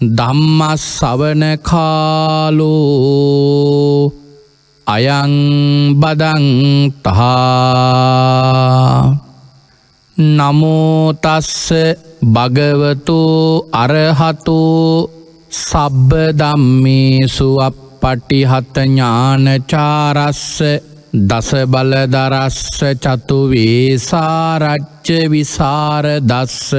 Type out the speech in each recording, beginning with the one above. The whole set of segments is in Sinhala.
ධම්මස් සවන කාලෝ අයං බදන්තහා නමෝතස්ස භගවතු අරහතු සබ්බ දම්මේසු අප පටිහතඥානචාරස්ස දසබලදරස්ස චතුවේසාරච්ච විසාර දස්ස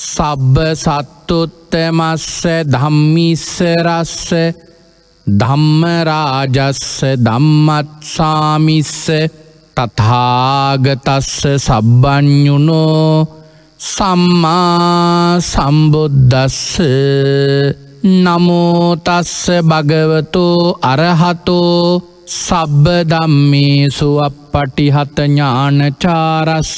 සබ්බ සත්තුත්තමස්ස ධම්මිස්සරස්ස ධම්මරාජස්ස ධම්මත්සාමිස්ස තථාගතස්ස සබ්බ්ඥුනෝ සම්මා සම්බුද්ධස්ස නමෝතස්ස භගවතෝ අරහතෝ සබ්බ දම්මේ සුවප්පටිහත ඥානචාරස්ස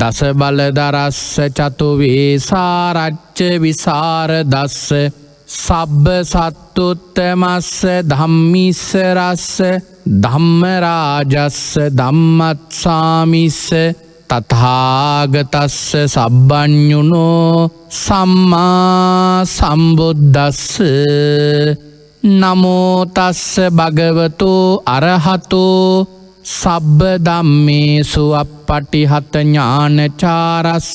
දස බලදරස්ස චතුවේ සාරච්ච විසාර දස්ස සබ්බ සත්තුත්තමස්ස ධම්මිස්සරස්ස ධම්මරාජස්ස ධම්මත්සාමිස්ස තතාගතස්ස සබ්බ්ඥුනෝ සම්මා සම්බුද්ධස්ස නමෝතස්ස භගවතු අරහතෝ සබ්බ දම්මේසු අපපටිහත ඥානචාරස්ස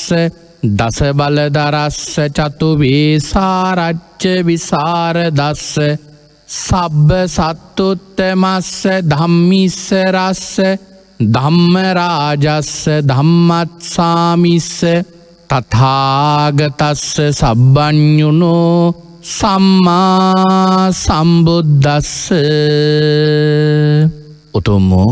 දස බලදරස්ස චතුවේ සාරච්ච විසාරදස්ස සබ්බ සත්තුත්තමස්ස ධම්මිස්සරස්ස ධම්මරාජස්ස ධම්මත්සාමිස්ස තථාගතස්ස සබ්බ්ඥුනෝ සම්මා සම්බුද්දස්ස උතුම්මෝ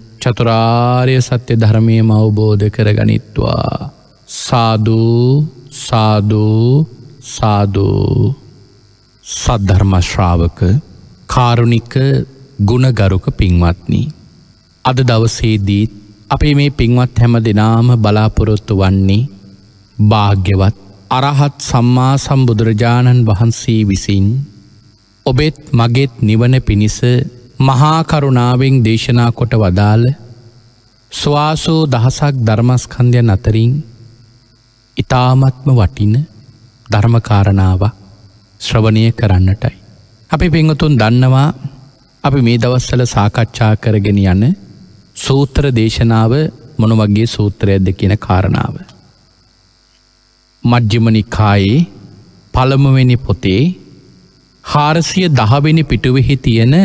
චතුරාර්ය සත්‍ය ධර්මයම අවබෝධ කරගනිත්වා. සාධූ සාධූ සාධූ සද්ධර්මශ්‍රාවක කාරුණික ගුණගරුක පින්වත්නී. අද දවසේදීත් අපේ මේ පින්වත් හැම දෙනාම බලාපොරොත්තු වන්නේ භාග්‍යවත් අරහත් සම්මා සම්බුදුරජාණන් වහන්සේ විසින් ඔබෙත් මගෙත් නිවන පිණිස මහාකරුණාවෙන් දේශනා කොට වදාළ ස්වාසෝ දහසක් ධර්මස්කන්ධයන් අතරින් ඉතාමත්ම වටින ධර්මකාරණාව ශ්‍රවණය කරන්නටයි. අපි පෙංගතුන් දන්නවා අපි මේ දවස්සල සාකච්ඡා කරගෙන යන සූත්‍ර දේශනාව මොන වගේ සූත්‍රයද කියන කාරණාව. මජ්්‍යමනිකායේ පළමුවෙනි පොතේ හාරසිය දහවෙනි පිටුවෙහි තියෙන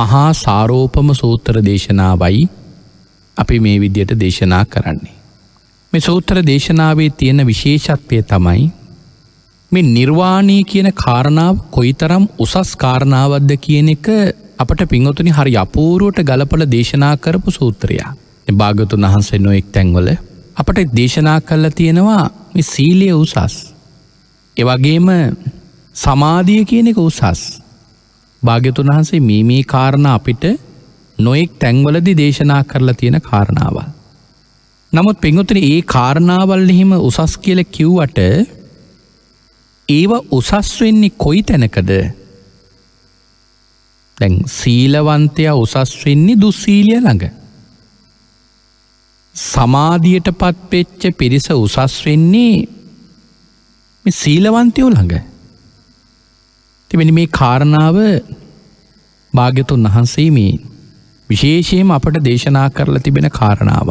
මහා සාරෝපම සූත්‍ර දේශනාවයි අපි මේ විදියට දේශනා කරන්නේ. මේ සූත්‍ර දේශනාවේ තියෙන විශේෂත්වය තමයි මේ නිර්වාණය කියන කාරණාව කොයිතරම් උසස් කාරණාවද්ද කියන එක අපට පිංහතුනි හරි අපූරුවට ගලපල දේශනා කරපු සූත්‍රයා. භාගතුන් වහන්සේ නොයෙක් තැන්වල අපට දේශනා කල්ල තියෙනවා සීලිය උසස්. එවගේම සමාධිය කියන එක උසස්. භාගතුන් වහන්සේ මේ මේ කාරණ අපිට නොයෙක් තැන්වලදි දේශනා කරලා තියෙන කාරණාවල්. නමුත් පෙන්ගොතන ඒ කාරණාවල් එහෙම උසස් කියල කිව්වට ඒව උසස් වෙන්නේ කොයි තැනකද දැන් සීලවන්තය උසස් වෙන්නේ දුස්සීලිය ළඟ. සමාධියට පත්වෙච්ච පිරිස උසස් වෙන්නේ සීලවන්තයෝ ළඟ. තිබෙන මේ කාරණාව භාග්‍යතුන් වහන්සේ මේ විශේෂයම අපට දේශනා කරලා තිබෙන කාරණාව.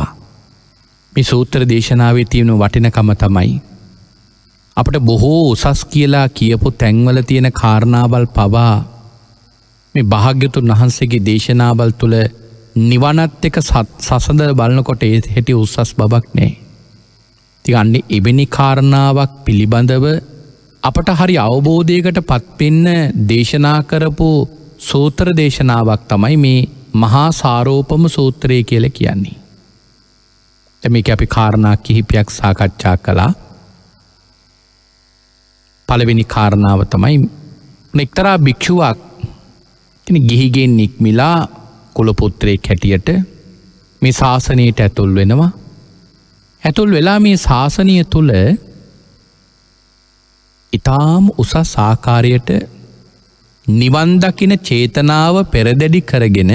මේ සූත්‍ර දේශනාවේ තියෙනු වටිනකම තමයි. අපට බොහෝ උසස් කියලා කියපු තැන්වල තියෙන කාරණාවල් පවා මේ භාග්‍යතුන් වහන්සේගේ දේශනාවල් තුළ නිවනත් එක සසඳර බලන්නකොට ඒත් හෙටි උත්සස් බවක් නෑ. තිගන්නේ එබෙනි කාරණාවක් පිළිබඳව අපට හරි අවබෝධයකට පත්වෙන්න දේශනා කරපු සූත්‍ර දේශනාවක් තමයි මේ මහා සාරෝපම සූත්‍රය කියල කියන්නේ. එමක අපි කාරණා කිහිපයක් සාකච්ඡා කළා පළවෙනි කාරණාව තමයි නෙක්තරා භික්‍ෂුවක් ගිහිගෙන් නික්මිලා කුලපුත්‍රය කැටියට මේ ශාසනයට ඇතුල් වෙනවා ඇතුල් වෙලා මේ ශාසනය තුළ ඉතාම් උස සාකාරයට නිවන්දකින චේතනාව පෙරදැඩි කරගෙන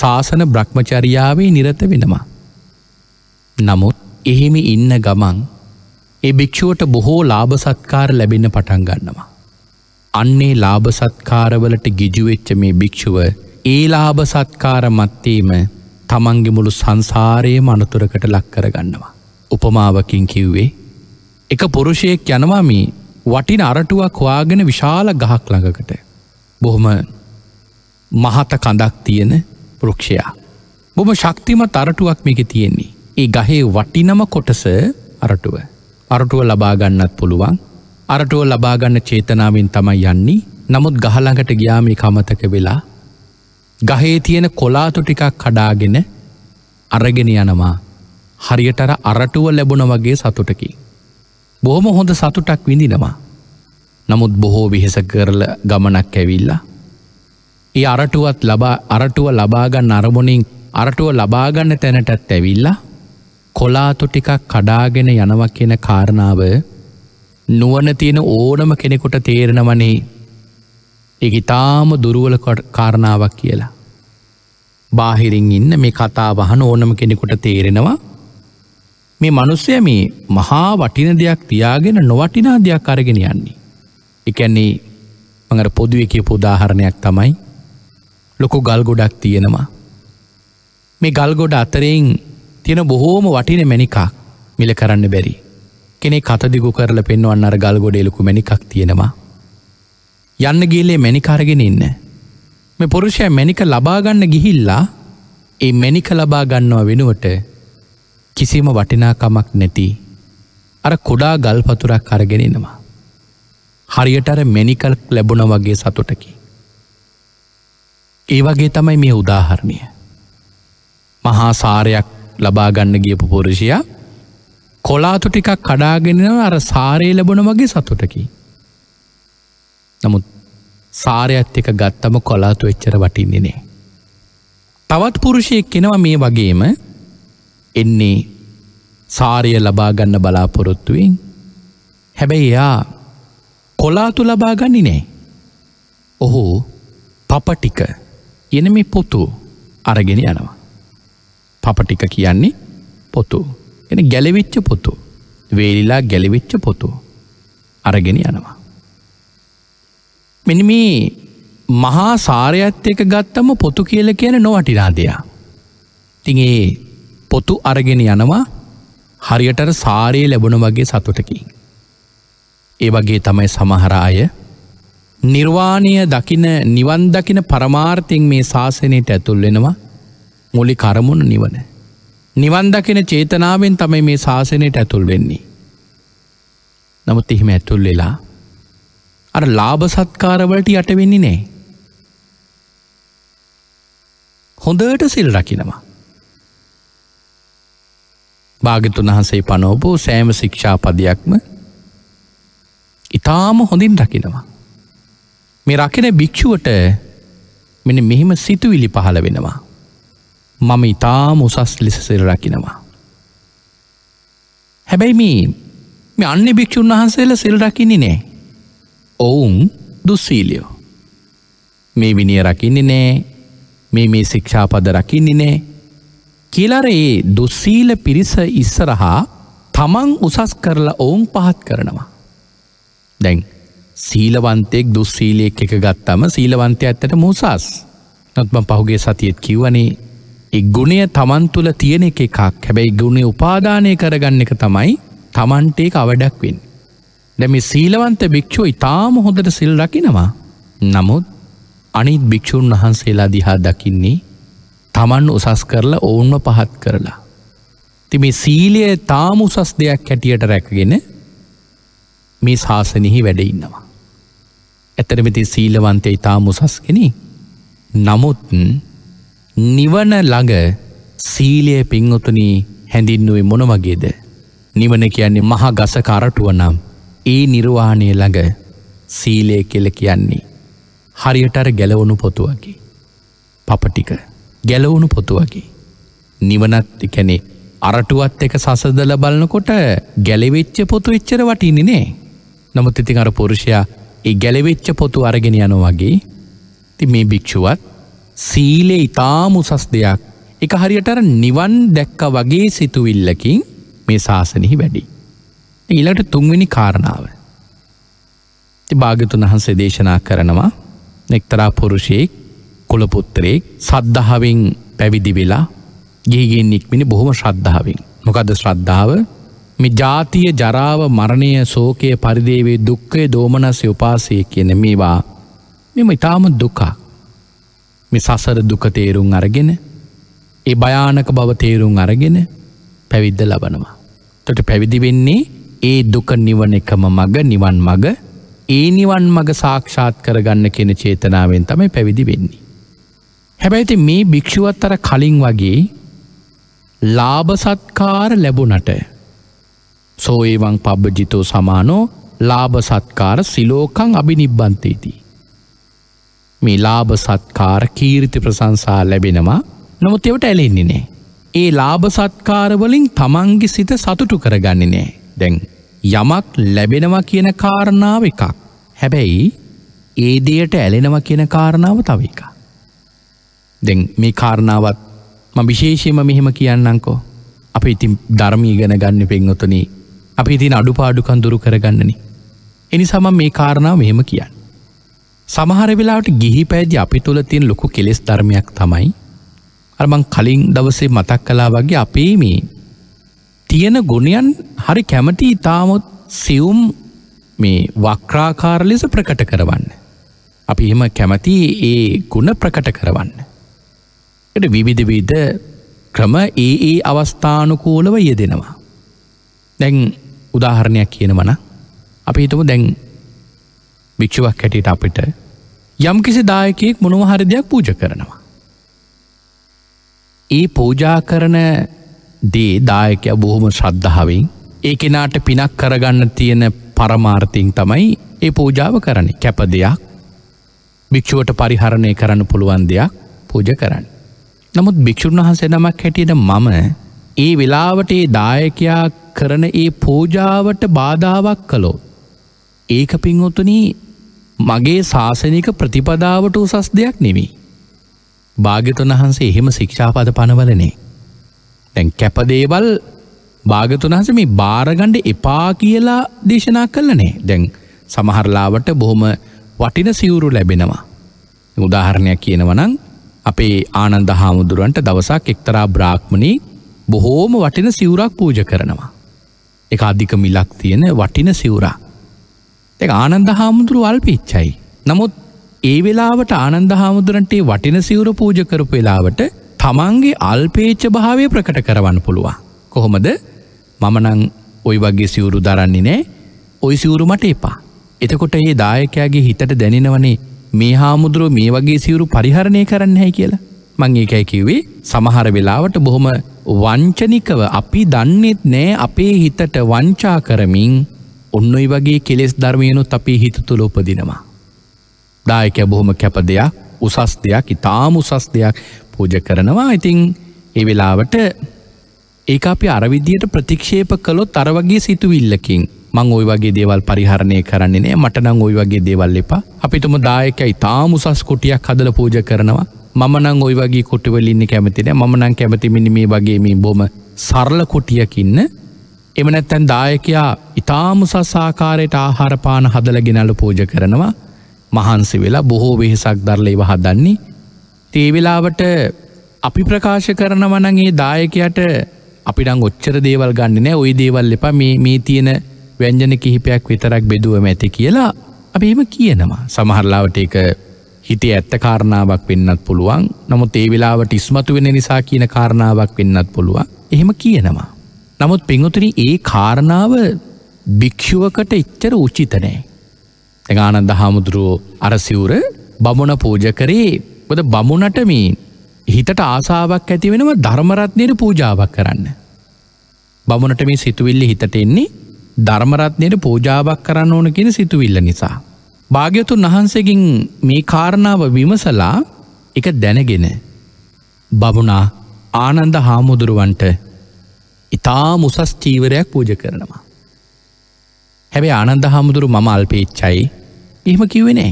ශාසන බ්‍රහ්මචරියාවේ නිරත වෙනවා. නමුත් එහෙම ඉන්න ගමන් ඒ භික්‍ෂුවට බොහෝ ලාභ සත්කාර ලැබෙන පටන් ගන්නවා. අන්නේ ලාභ සත්කාරවලට ගිජුවෙච්ච මේ භික්‍ෂුව ඒ ලාභ සත්කාර මත්තේම තමන්ගේ මුළු සංසාරයේ මනතුරකට ලක්කර ගන්නවා. උපමාවකින් කිව්වේ එක පුරුෂයෙක් යනවා මේ වටින අරටුවක් හවාගෙන විශාල ගහක් ළඟකට. බොහොම මහත කඳක් තියෙන වෘක්ෂයා. බොම ශක්තිම තරටුවක් මේක තියෙන්නේ. ඒ ගහේ වටිනම කොටස අරටුව. අරටුව ලබාගන්නත් පුළුවන් අරටුව ලබාගන්න චේතනාවෙන් තමයි යන්නේ නමුත් ගහළඟට ගියාමි කමතක වෙලා ගහේ තියෙන කොලාතු ටිකක් කඩාගෙන අරගෙන යනවා හරියටර අරටුව ලැබුණ වගේ සතුටකි. බොහොම හොඳ සතුටක් විඳිනවා. නමුත් බොහෝ විහෙස කරල ගමනක් ඇවිල්ලා ඒ අරටුවත් ලබා අරටුව ලබාගන්න අරමුණින් අරටුව ලබාගන්න තැනටත් ඇවිල්ලා කොලාතු ටිකක් කඩාගෙන යනව කියන කාරණාව නුවන තියෙන ඕනම කෙනෙකුට තේරෙනවනේ එක ඉතාම දුරුවල කාරණාවක් කියලා. බාහිරින් ඉන්න මේ කතා වහන ඕනම කෙනෙකුට තේරෙනවා මේ මනුස්සය මේ මහා වටින දෙයක් තියාගෙන නොවටිනා දෙයක් අරගෙන යන්නේ. එකන්නේ මඟට පොදුව කිය පුදාහරණයක් තමයි ලොකු ගල් ගොඩක් තියෙනවා. මේ ගල්ගොඩ අතරයෙන් තියෙන බොහෝම වටින මැනිකක් මිල කරන්න බැරි. කෙනෙ කතදිගු කරල පෙන්වන්න අර ගල්ගොඩෙලකු මැනිකක් තියෙනවා. යන්න ගිල්ලේ මැනිකාරගෙන ඉන්න. මෙ පොරුෂය මැනික ලබාගන්න ගිහිල්ලා ඒ මැනික ලබා ගන්නවා වෙනුවට කිසිම වටිනාකමක් නැති අර කොඩා ගල් පතුරක් කරගෙනෙනවා. හරියටර මැනිකල් ලැබුණ වගේ සතුටකි. ඒවගේ තමයි මේ උදාහරණය. මහා සාරයක් ලබාගන්න ගියපු පුරුෂයා කොලාතු ටිකක් කඩාගෙනව අර සාරය ලැබුණ වගේ සතුටකි. නමුත් සාරයත් එක ගත්තම කොලාතු එච්චර වටින්නේ නේ. තවත් පුරුෂයෙක් කෙනවා මේ වගේම එන්නේ සාරය ලබාගන්න බලාපොරොත්තුවෙන් හැබැයි එයා කොලාතු ලබාගන්නේ නෑ. ඔහු පපටික එන මේ පොතු අරගෙන යනවා. පපටික කියන්නේ පොතු එන ගැලවිච්ච පොතු වේලිලා ගැලවිච්ච පොතු අරගෙන යනවා. මෙනි මේ මහා සාරයත් එක ගත්තම පොතු කියල කියන නොවටිනාදයා. තිඒ පොතු අරගෙන යනවා හරියටට සාරයේ ලැබුණ වගේ සතුටකි. ඒ වගේ තමයි සමහර අය නිර්වාණය දකින නිවන් දකින පරමාර්ථයෙන් මේ ශාසනයට ඇතුල් වෙනවා මුලි කරමුණ නිවන. නිවන් දකින චේතනාවෙන් තමයි මේ ශාසනයට ඇතුල් වෙන්නේ. නමුත් එහෙම ඇතුල් වෙලා අර ලාභ සත්කාරවලට යට වෙන්නේ නෑ. හොඳට සිල් රකිනවා. භාගිතුන් වහන්සේ පනෝපෝ සෑම ශික්ෂා පදයක්ම ඉතාම හොඳින් රකිනවා. මේ රකින භික්‍ෂුවට මෙන මෙහෙම සිතුවිලි පහළ වෙනවා. මම ඉතා මුසස් ලෙසසිර රකිනවා. හැබැයි මේ මේ අන්න භික්‍ෂූන් වහන්සේල සිල් රකිනි නෑ. ඔවුන් දුස්සීලියෝ. මේ විනිය රකින්නේ නෑ මේ මේ ශික්ෂාපද රකින්නේ නෑ කියලරයේ දුස්සීල පිරිස ඉස්සරහා තමන් උසස් කරලා ඔවුන් පහත් කරනවා. දැන් සීලවන්තයෙක් දුස්සීලයෙක් එක ගත්තම සීලවන්තය ඇත්තට මූසස් නත්ම පහුගේ සතියත් කිව්වනේ එක් ගුණය තමන් තුළ තියෙන එක එකක් හැබැයි ගුණේ උපාදානය කරගන්න එක තමයි තමන්ටේක අවඩක්වෙන්. දැම සීලවන්ත භික්‍ෂුව ඉතාම හොඳට සිල් රකිනවා. නමුත් අනිත් භික්‍ෂූන් වහන්සේලා දිහා දකින්නේ තමන් උසස් කරලා ඔවුන්ව පහත් කරලා. තිමේ සීලය තාම උසස් දෙයක් හැටියට රැකගෙන මේ ශාසනයෙහි වැඩඉන්නවා. ඇතරමති සීලවන්තය ඉතා මුසස් කෙනෙ නමුත් නිවන ළඟ සීලිය පින්වතුනී හැඳින්නුවේ මොන වගේද නිවන කියන්නේ මහා ගස කරටුව නම් ඒ නිර්වාණය ළඟ සීලය කෙල කියන්නේ හරියටර ගැලවුණු පොතුවකි පපටික ගැලවුණු පොතුවකි නිවනත් කැනෙ අරටුවත් එක සසදල බලන්නකොට ගැලවෙච්ච පොතු එච්චර වටින්නේ නේ නමුත් ඉතින් අර පුරුෂයා ඒ ගැලවෙච්ච පොතු අරගෙන යන වගේ ති මේ භික්‍ෂුවත් සීලේ ඉතාම උසස් දෙයක් එක හරියටර නිවන් දැක්ක වගේ සිතුවිල්ලකින් මේ ශාසනහි වැඩි. ඊලට තුන්වෙනි කාරණාව. ති භාගතුන් වහන්සේ දේශනා කරනවා නෙක්තරා පුරුෂයෙක් කුලපුත්තරයෙක් සද්ධාවෙන් පැවිදි වෙලා ගේගෙන් නික්මිනි බොහොම ශ්‍රද්ධාවෙන් මොකද ශ්‍රද්ධාව මේ ජාතිය ජරාව මරණය සෝකය පරිදේවේ දුක්කය දෝමනස්ය උපාසය කියන මේවා මෙම ඉතාම දුකා මේ සසර දුකතේරුම් අරගෙන ඒ භයානක බවතේරුම් අරගෙන පැවිද්ද ලබනවා. තොට පැවිදි වෙන්නේ ඒ දුක නිවන එකම මග නිවන් මග ඒ නිවන් මග සාක්ෂාත් කරගන්න කෙන චේතනාවෙන් තමයි පැවිදි වෙන්නේ. හැබැයිති මේ භික්‍ෂුවත් අර කලින් වගේ ලාභසත්කාර ලැබුනට සෝඒවන් පබ්බජිතෝ සමානෝ ලාභ සත්කාර සිලෝකං අභි නිබ්බන්තේති. මේ ලාභ සත්කාර කීරිති ප්‍රසංසා ලැබෙනවා නොමුත් එවට ඇලෙන්නේ නෑ. ඒ ලාභ සත්කාරවලින් තමන්ගි සිත සතුටු කරගන්නේ නෑ දැන්. යමක් ලැබෙනවා කියන කාරණාව එකක්. හැබැයි ඒදයට ඇලෙනවා කියන කාරණාව තව එක. දෙන් මේ කාරණාවත් ම විශේෂයම මෙහෙම කියන්නංකෝ අප ඉතින් ධර්මී ගැන ගන්න පෙන්ගොතුනේ අපි ඉතින් අඩුපාඩුකන් දුරු කරගන්නනි. එනිසාම මේ කාරණාව මෙහෙම කියන්න. සමහර වෙලාට ගිහි පැදි අපි තුළ තියෙන් ලොකු කෙලෙස් ධර්මයක් තමයි අරමං කලින් දවසේ මතක් කලා වගේ අපේ මේ තියෙන ගුණයන් හරි කැමති ඉතාමොත් සියුම් මේ වක්‍රාකාර ලෙස ප්‍රකට කරවන්න. අපි එහෙම කැමති ඒ ගුණ ප්‍රකට කරවන්න. එට විවිධවිධ ක්‍රම ඒ ඒ අවස්ථානුකූලව යෙදෙනවා. දැන් උදාහරණයක් කියනවන අපි හිතම දැන් භික්ෂුවක් හැටියට අපිට යම් කිසි දායකයෙක් මොනවහරි දෙයක් පූජ කරනවා. ඒ පූජා කරන දේ දායකය බොහොම ශ්‍රද්ධාවෙන් ඒ කෙනාට පිනක් කරගන්න තියෙන පරමාර්ථයෙන් තමයි ඒ පූජාව කරන කැප දෙයක් භික්‍ෂුවට පරිහරණය කරන්න පුළුවන් දෙයක් පූජ කරන්න. නමුත් භික්‍ෂූන් වහන්සේ නමක් හැටියට මම ඒ වෙලාවට ඒ දායකයා කරන ඒ පෝජාවට බාධාවක් කළෝ. ඒක පින්වතුන මගේ ශාසනික ප්‍රතිපදාවට උසස් දෙයක් නෙමි. භාගතුන් වහන්සේ එහෙම ශික්ෂාපද පනවලනේ. තැන් කැපදේවල් භාගතුන් වහස මේ භාරගණ්ඩ එපා කියලා දේශනා කලනේ දැන් සමහරලාවට බොහොම වටින සිවුරු ලැබෙනවා. උදාහරණයක් කියනවනං අපේ ආනන්ද හාමුදුරුවන්ට දවසක් එක්තරා බ්‍රාක්්මණී බොහෝම වටින සිවුරක් පූජ කරනවා. එක අධික මිලක් තියෙන වටින සිවුරා. එක ආනන්ද හාමුදුරු වල්පිච්චයි. නමුත් ඒ වෙලාවට ආනන්ද හාමුදුරන්ටේ වටින සිවුර පූජ කරපු වෙලාවට තමන්ගේ අල්පේච්ච භාවය ප්‍රකට කරවන්න පුළුවන්. කොහොමද මමනං ඔයි වගේ සිවුරු දරන්නේ නෑ ඔයි සිවුරු මට එපා. එතකොට ඒ දායකයාගේ හිතට දැනෙනවනේ මේ හාමුදුරුව මේ වගේ සිවුරු පරිහරණය කරන්න හැයි කියලා. මං ඒකයි කිව්වේ සමහර වෙලාවට බොහොම වංචනිකව අපි දන්නෙත් නෑ අපේ හිතට වංචා කරමින් ඔන්න ඔයි වගේ කෙලෙස් ධර්මයනුත් අපේ හිත තුළ උපදිනවා. දායක බොහොම කැප දෙයක් උසස් දෙයක් ඉතාම උසස් දෙයක් පූජ කරනවා ඉතිං ඒ වෙලාවට ඒක අපි අරවිදියට ප්‍රතික්ෂේප කළොත් අර වගේ සිතුවිල්ලකින් මං ඔයි වගේ දේවල් පරිහරණය කරන්නේ නෑ මටනං ඔයි වගේ දේවල් එපා අපිතුම දායක ඉතාම උසස් කොටියක් හදල පූජ කරනවා මමනං ඔයි වගේ කොටවලින්න කැමතින මනං කැමතිමිනි මේ වගේ මේ බොම සරල කොටියකින්න එමනැත්තැන් දායකයා ඉතාමුසසාකාරයට ආහාරපාන හදල ගෙනල පෝජ කරනවා මහන්සි වෙලා බොහෝ වෙහෙසක් දර්ලේව හදන්නේ තේවෙලාවට අපි ප්‍රකාශ කරනවනගේ දායකයට අපිටං ඔච්චර දේවල් ගන්න නෑ ඔයි දේවල් එප මේ තියෙන වැංජන කිහිපයක් විතරක් බෙදුව මැති කියලා අප එම කියනවා සමහරලාවට එක හිතේ ඇත්ත කාරණාවක් වෙන්නත් පුළුවන් නමුත් ඒ වෙලාවට ඉස්මතු වෙන නිසා කියන කාරණාවක් වෙන්නත් පුළුවන් එහෙම කියනවා. නමුත් පිංහතුරි ඒ කාරණාව භික්‍ෂුවකට ඉච්චර උචිතනෑ. තගානන්ද හාමුදුරුවෝ අරසිවුර බමුණ පූජ කරේ බද බමුණටමින් හිතට ආසාාවක් ඇති වෙනම ධර්මරත්නයට පූජාවක් කරන්න. බමුණට මේ සිතුවිල්ලි හිතට එන්නේ ධර්මරත්නයට පූජාවක් කරන්න ඕන කියෙන සිතුවිල්ල නිසා. භාග්‍යතුන් වහන්සේකින් මේ කාරණාව විමසලා එක දැනගෙන බමුණා ආනන්ද හාමුදුරුවන්ට ඉතා මුසස් චීවරයක් පූජ කරනවා. හැබැ ආනන්ද හාමුදුරු මම අල්පේච්චයි එහෙම කිව්වෙනේ.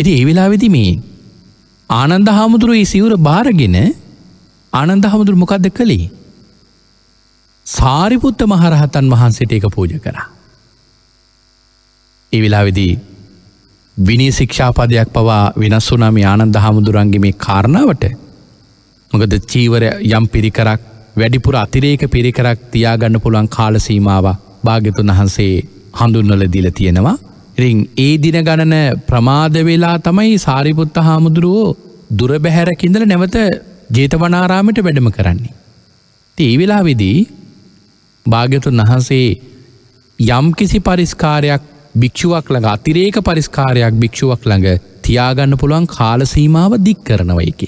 එති ඒ වෙලා වෙදිමී ආනන්ද හාමුදුරු ඒ සිවුර භාරගෙන ආනන්ද හාමුදුරු මොකක්ද කළේ සාරිපුත්ත මහරහතන් වහන්සේට එක පූජ කරා. ඒ වෙලා වෙදී විනී ශික්ෂාපදයක් පවා වෙනස් වුනාම ආනන්ද හාමුදුරන්ගේ මේ කාරණාවට මොකද චීවර යම් පිරිකරක් වැඩිපුර අතිරේක පිරිකරක් තියාගන්න පුළුවන් කාලසීමාව භාගතුන් වහන්සේ හඳුන්වල දිල තියෙනවා රිං ඒ දින ගණන ප්‍රමාද වෙලා තමයි සාරිපුත්ත හාමුදුරුවෝ දුර බැහැරකින්දල නැවත ජේතවනාරාමට වැඩම කරන්නේ. ඒ වෙලා විදී භාග්‍යතුන් වහන්සේ යම් කිසි පරිස්කාරයක් භික්‍ෂුවක් ළඟ අතිරේක පරිස්කාරයක් භික්‍ෂුවක් ළඟ තියාගන්න පුළුවන් කාලසීමාව දික් කරනව එක.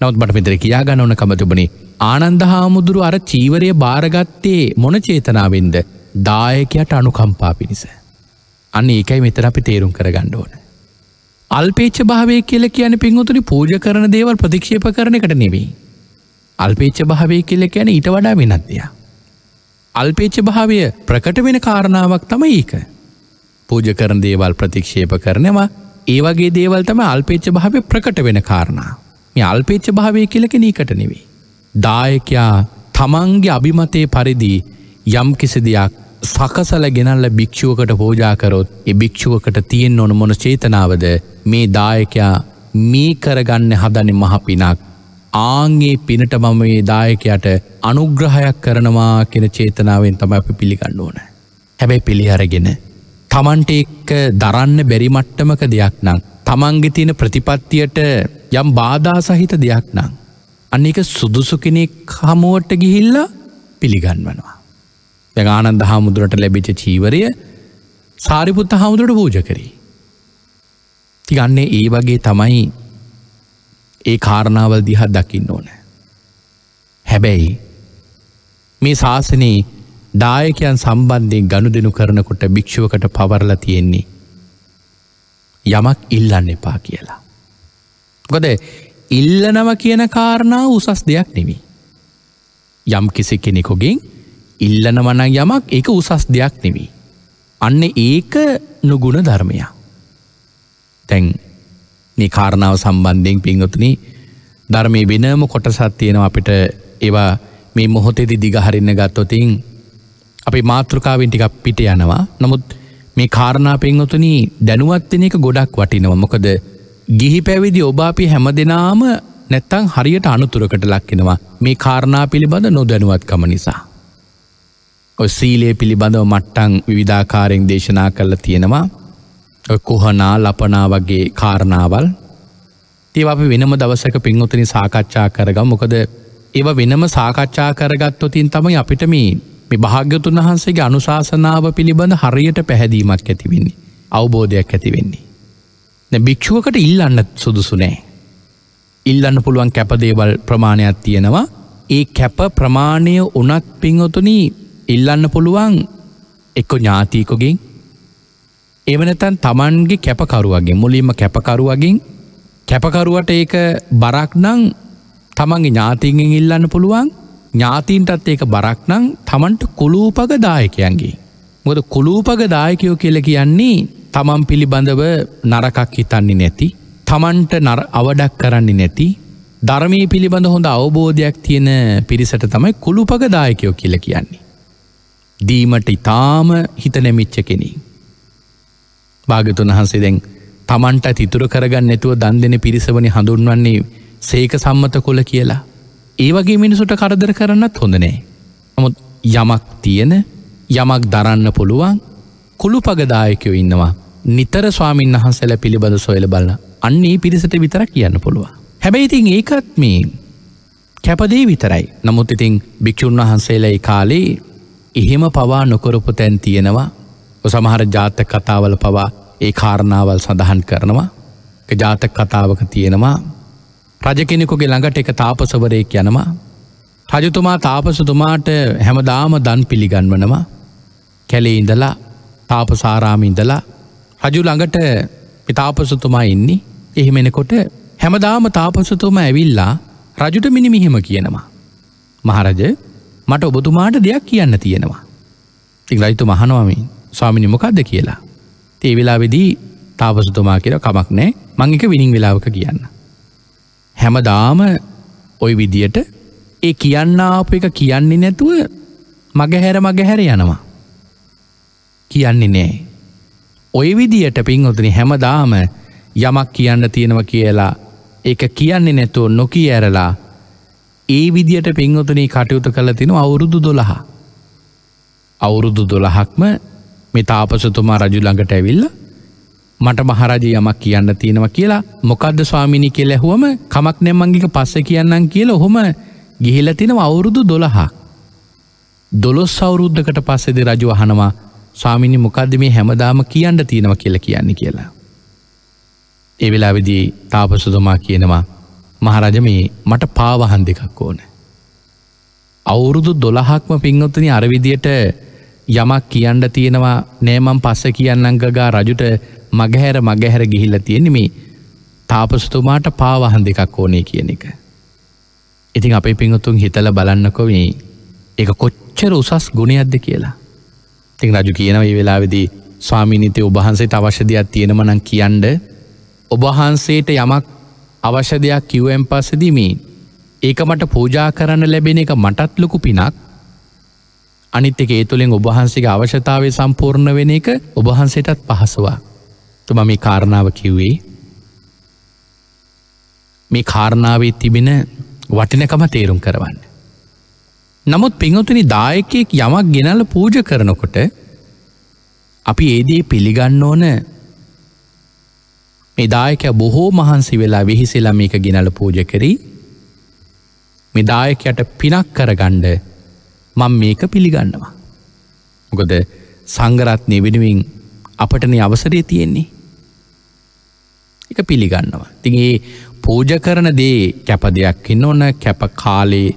නවත් බට මෙතර කියාගන්න ඕන කමතිබනේ ආනන්ද හාමුදුරු අර චීවරය භාරගත්තේ මොන චේතනාවෙන්ද දායකයට අනුකම්පා පිණිස. අන්න ඒකයි මෙතර අපි තේරුම් කරගන්න ඕන. අල්පේච්ච භාවය කියල කියන පින්වතුනි පූජ කරන දේවල් ප්‍රතික්ෂේප කරන එකට නෙවෙයි. අල්පේච්ච භාවය කියල කියන ඊට වඩා වෙනත්දයා. අල්පේච්ච භාවය ප්‍රකට වෙන කාරණාවක් තම ඒක. පූජ කරන දේවල් ප්‍රතික්ෂේප කරනවා ඒවගේ දේවල් තම අල්පේච්ච භාවය ප්‍රකට වෙන කාරණා මේ අල්පේච්ච භාවය කියලක නීකට නෙවේ. දායකයා තමන්ගේ අභිමතය පරිදි යම් කිසි දෙයක් සකසල ගෙනල්ල භික්‍ෂුවකට පෝජාකරොත් එ භික්‍ෂුවකට තියෙන් ඕන මොන චේතනාවද මේ දායකයා මේ කරගන්න හදන මහ පිනක් ආංගේ පිනට මම ඒ දායකයට අනුග්‍රහයක් කරනවා කෙන චේතනාවෙන් තම අපි පිළිගන්න ඕන. හැබැයි පිළිහරගෙන තමන්ට එක්ක දරන්න බැරි මට්ටමක දෙයක් නම් තමන්ගෙ තියෙන ප්‍රතිපත්තියට යම් බාධා සහිත දෙයක් නම් අන්න එක සුදුසු කෙනෙක් හමුවට ගිහිල්ලා පිළිගන්වනවා. යගානන්ද හාමුදුරට ලැබිච චීවරය සාරිපුත්ත හාමුදුරට පූජ කරී. තිගන්නේ ඒ වගේ තමයි ඒ කාරණාවල් දිහත් දකින්න ඕන. හැබැයි මේ ශාසනයේ දායකයන් සම්බන්ධයෙන් ගණුදෙනු කරනකොට භික්‍ෂුවකට පවරල තියෙන්නේ. යමක් ඉල්ලන්න එපා කියලා. ගොද ඉල්ලනව කියන කාරණාව උසස් දෙයක් නෙමි. යම් කිසි කෙනෙකුගෙන් ඉල්ලනවන යමක් එක උසස් දෙයක් නෙවී. අන්න ඒක නුගුණ ධර්මයා. තැන් මේ කාරණාව සම්බන්ධයෙන් පින්ගතුන ධර්මය වෙනම කොටසත් තියෙනවා අපිට ඒවා මේ මොහොතෙදි දිගහරන්න ගත්තොතින් අපි මාතෘකාවෙන් ටිකක් පිට යනවා නමුත් මේ කාරණා පෙන්වතුනි දැනුවත්වෙන එක ගොඩක් වටිනවා මොකද ගිහි පැවිදි ඔබ අපි හැම දෙනාම නැත්තං හරියට අනුතුරකට ලක්කෙනවා මේ කාරණා පිළිබඳ නොදැනුවත්කම නිසා. ඔ සීලේ පිළිබඳව මට්ටං විවිධාකාරයෙන් දේශනා කරලා තියෙනවා කොහනා ලපනා වගේ කාරණාවල් ඒව අපි වෙනම දවසක පින්වතනි සාකච්ඡා කරගම් මොකද ඒව වෙනම සාකච්ඡා කරගත්තොතින් තමයි අපිට මේ මේ භාග්‍යතුන් වහන්සේගේ අනුශාසනාව පිළිබඳ හරියට පැහැදීමක් ඇතිවෙන්නේ අවබෝධයක් ඇතිවෙන්නේ. නැ භික්‍ෂුවකට ඉල්ලන්න සුදුසුනෑ. ඉල්ලන්න පුළුවන් කැපදේවල් ප්‍රමාණයක් තියෙනවා ඒ කැප ප්‍රමාණය උනත් පිංහොතුනි ඉල්ලන්න පුළුවන් එක්කො ඥාතීකොගෙන් එවනතන් තමන්ගේ කැපකරුවගේ මුලින්ම කැපකරුවගෙන් කැපකරුවට ඒක බරක් නං තමන්ගේ ඥාතිගෙන් ඉල්ලන්න පුළුවන් ඥාතීන්ටත් ඒක බරක් නං තමන්ට කුලූපග දායකයන්ගේ. මොද කුලූපග දායකයෝ කියල කියන්නේ තමන් පිළිබඳව නරකක් හිතන්නේ නැති. තමන්ට නර අවඩක් කරන්නේ නැති. ධර්මී පිළිබඳ හොඳ අවබෝධයක් තියෙන පිරිසට තමයි කුළුපග දායකයෝ කියල කියන්නේ. දීමට ඉතාම හිතනැමිච්ච කෙනෙ. භාගතුන් වහන්සේ දැන් තමන්ට තිතුර කරගන්න නැතුව දන් දෙෙන පිරිසවනි හඳුන්වන්නේ සේක සම්මත කොළ කියලා. ඒවගේ මිනිසුට කරදර කරන්නත් හොඳනේ. නමුත් යමක් තියෙන යමක් දරන්න පුළුවන් කුළු පගදායකයෝ ඉන්නවා. නිතර ස්වාමීන් වහන්සල පිළිබඳ සොයල බල්ල අන්නේ පිරිසට විතර කියන්න පුළුවන්. හැබැයිඉතින් ඒකත් මේ කැපදේ විතරයි. නමුත් ඉතිං භික්‍ෂූන් වහන්සේලයි කාලේ එහෙම පවා නොකොරපු තැන් තියෙනවා සමහර ජාතක කතාවල පවා ඒ කාරණාවල් සඳහන් කරනවා ජාතක කතාවක තියෙනවා රජ කෙනෙකුගේ ළඟට එක තාපසවරයෙක් යනවා. රජතුමා තාපසතුමාට හැමදාම දන් පිළිගන්වනවා. කැලේ ඉඳලා තාපසාරාම ඉඳලා රජු ළඟට තාපසතුමා ඉන්නේ එහෙමෙනකොට හැමදාම තාපසතුම ඇවිල්ලා රජුට මිනිමිහෙම කියනවා. මහරජ මට ඔබතුමාට දෙයක් කියන්න තියෙනවා. තිං රයිතු මහනවාමින් ස්වාමිනි මොකක්ද කියලා. තේ වෙලා වෙදී තාපසතුමා කියර කමක් නෑ මං එක විනිින් වෙලාවක කියන්න. හැමදාම ඔය විදියට ඒ කියන්න අප එක කියන්නේ නැතුව මගහැර මගහැර යනවා. කියන්නේ නෑ. ඔය විදියට පින්හොතන හැමදාම යමක් කියන්න තියෙනව කියලා එක කියන්නේ නැතුව නොකී ඇරලා ඒ විදියට පින්හොතනී කටයුතු කළ තින අවුරුදු දොළහා. අවුරුදු දොළහක්ම මෙතාපසතුමා රජුළඟට ඇවිල්ලා මට මහරජය යමක් කියන්න තියෙනවා කියලා මොකක්ද ස්වාමිණි කෙ ඇහුවම කමක් නැම්මංගික පස්ස කියන්නම් කියල හොම ගිහිල තිනව අවුරුදු දොළහා. දොළොස් අවුරුද්ධකට පස්සෙද රජු අහනවා ස්වාමිනි මොකක්ද මේ හැමදාම කියන්න තියෙනව කියල කියන්න කියලා. එවෙලා විදී තාපසුදමා කියනවා මහරජ මේ මට පාවහන් දෙකක් ඕන. අවුරුදු දොළහක්ම පින්වොත්තන අරවිදියට යමක් කියන්න තියෙනවා නෑමම් පස්ස කියන්නංගගා රජුට මගහැර මගහැර ගිහිල්ල තියෙන මේ තාපසතුමාට පාවහන් දෙකක් ඕනේ කියන එක. ඉතින් අපේ පිංහතුන් හිතල බලන්නකො මේ එක කොච්චර උසස් ගුණයක්ද කියලා. තිං රජු කියනවයි වෙලාවෙදී ස්වාමිනිතය ඔබහන්සේ අවශ්‍යදයක් තියෙනමනං කියන්ඩ ඔබහන්සේට යමක් අවශ්‍ය දෙයක් කිව්වම් පස්සදීමී ඒක මට පූජා කරන්න ලැබෙන එක මටත් ලොකු පිනක් අනිත් එක ඒ තුළින් ඔබහන්සේගේ අවශ්‍යතාවය සම්පූර්ණ වෙන එක ඔබහන්සේටත් පහසවා. තුම මේ කාරණාව කිව්වේ මේ කාරණාවේ තිබෙන වටිනකම තේරුම් කරවන්න. නමුත් පිංහතුනි දායකයෙක් යමක් ගෙනල පූජ කරනකොට අපි ඒදී පිළිගන්න ඕන මේ දායකය බොහෝ මහන්සි වෙලා වෙහිසෙලා මේක ගෙනල පූජ කරී මේ දායකයට පිනක් කරගණ්ඩ මං මේක පිළිගන්නවා. මොකද සංගරත්නය වෙනුවෙන් අපටන අවසරය තියෙන්නේ එක පිළිගන්නවා. තින් ඒ පූජ කරන දේ කැප දෙයක් එන්න ඕන කැප කාලේ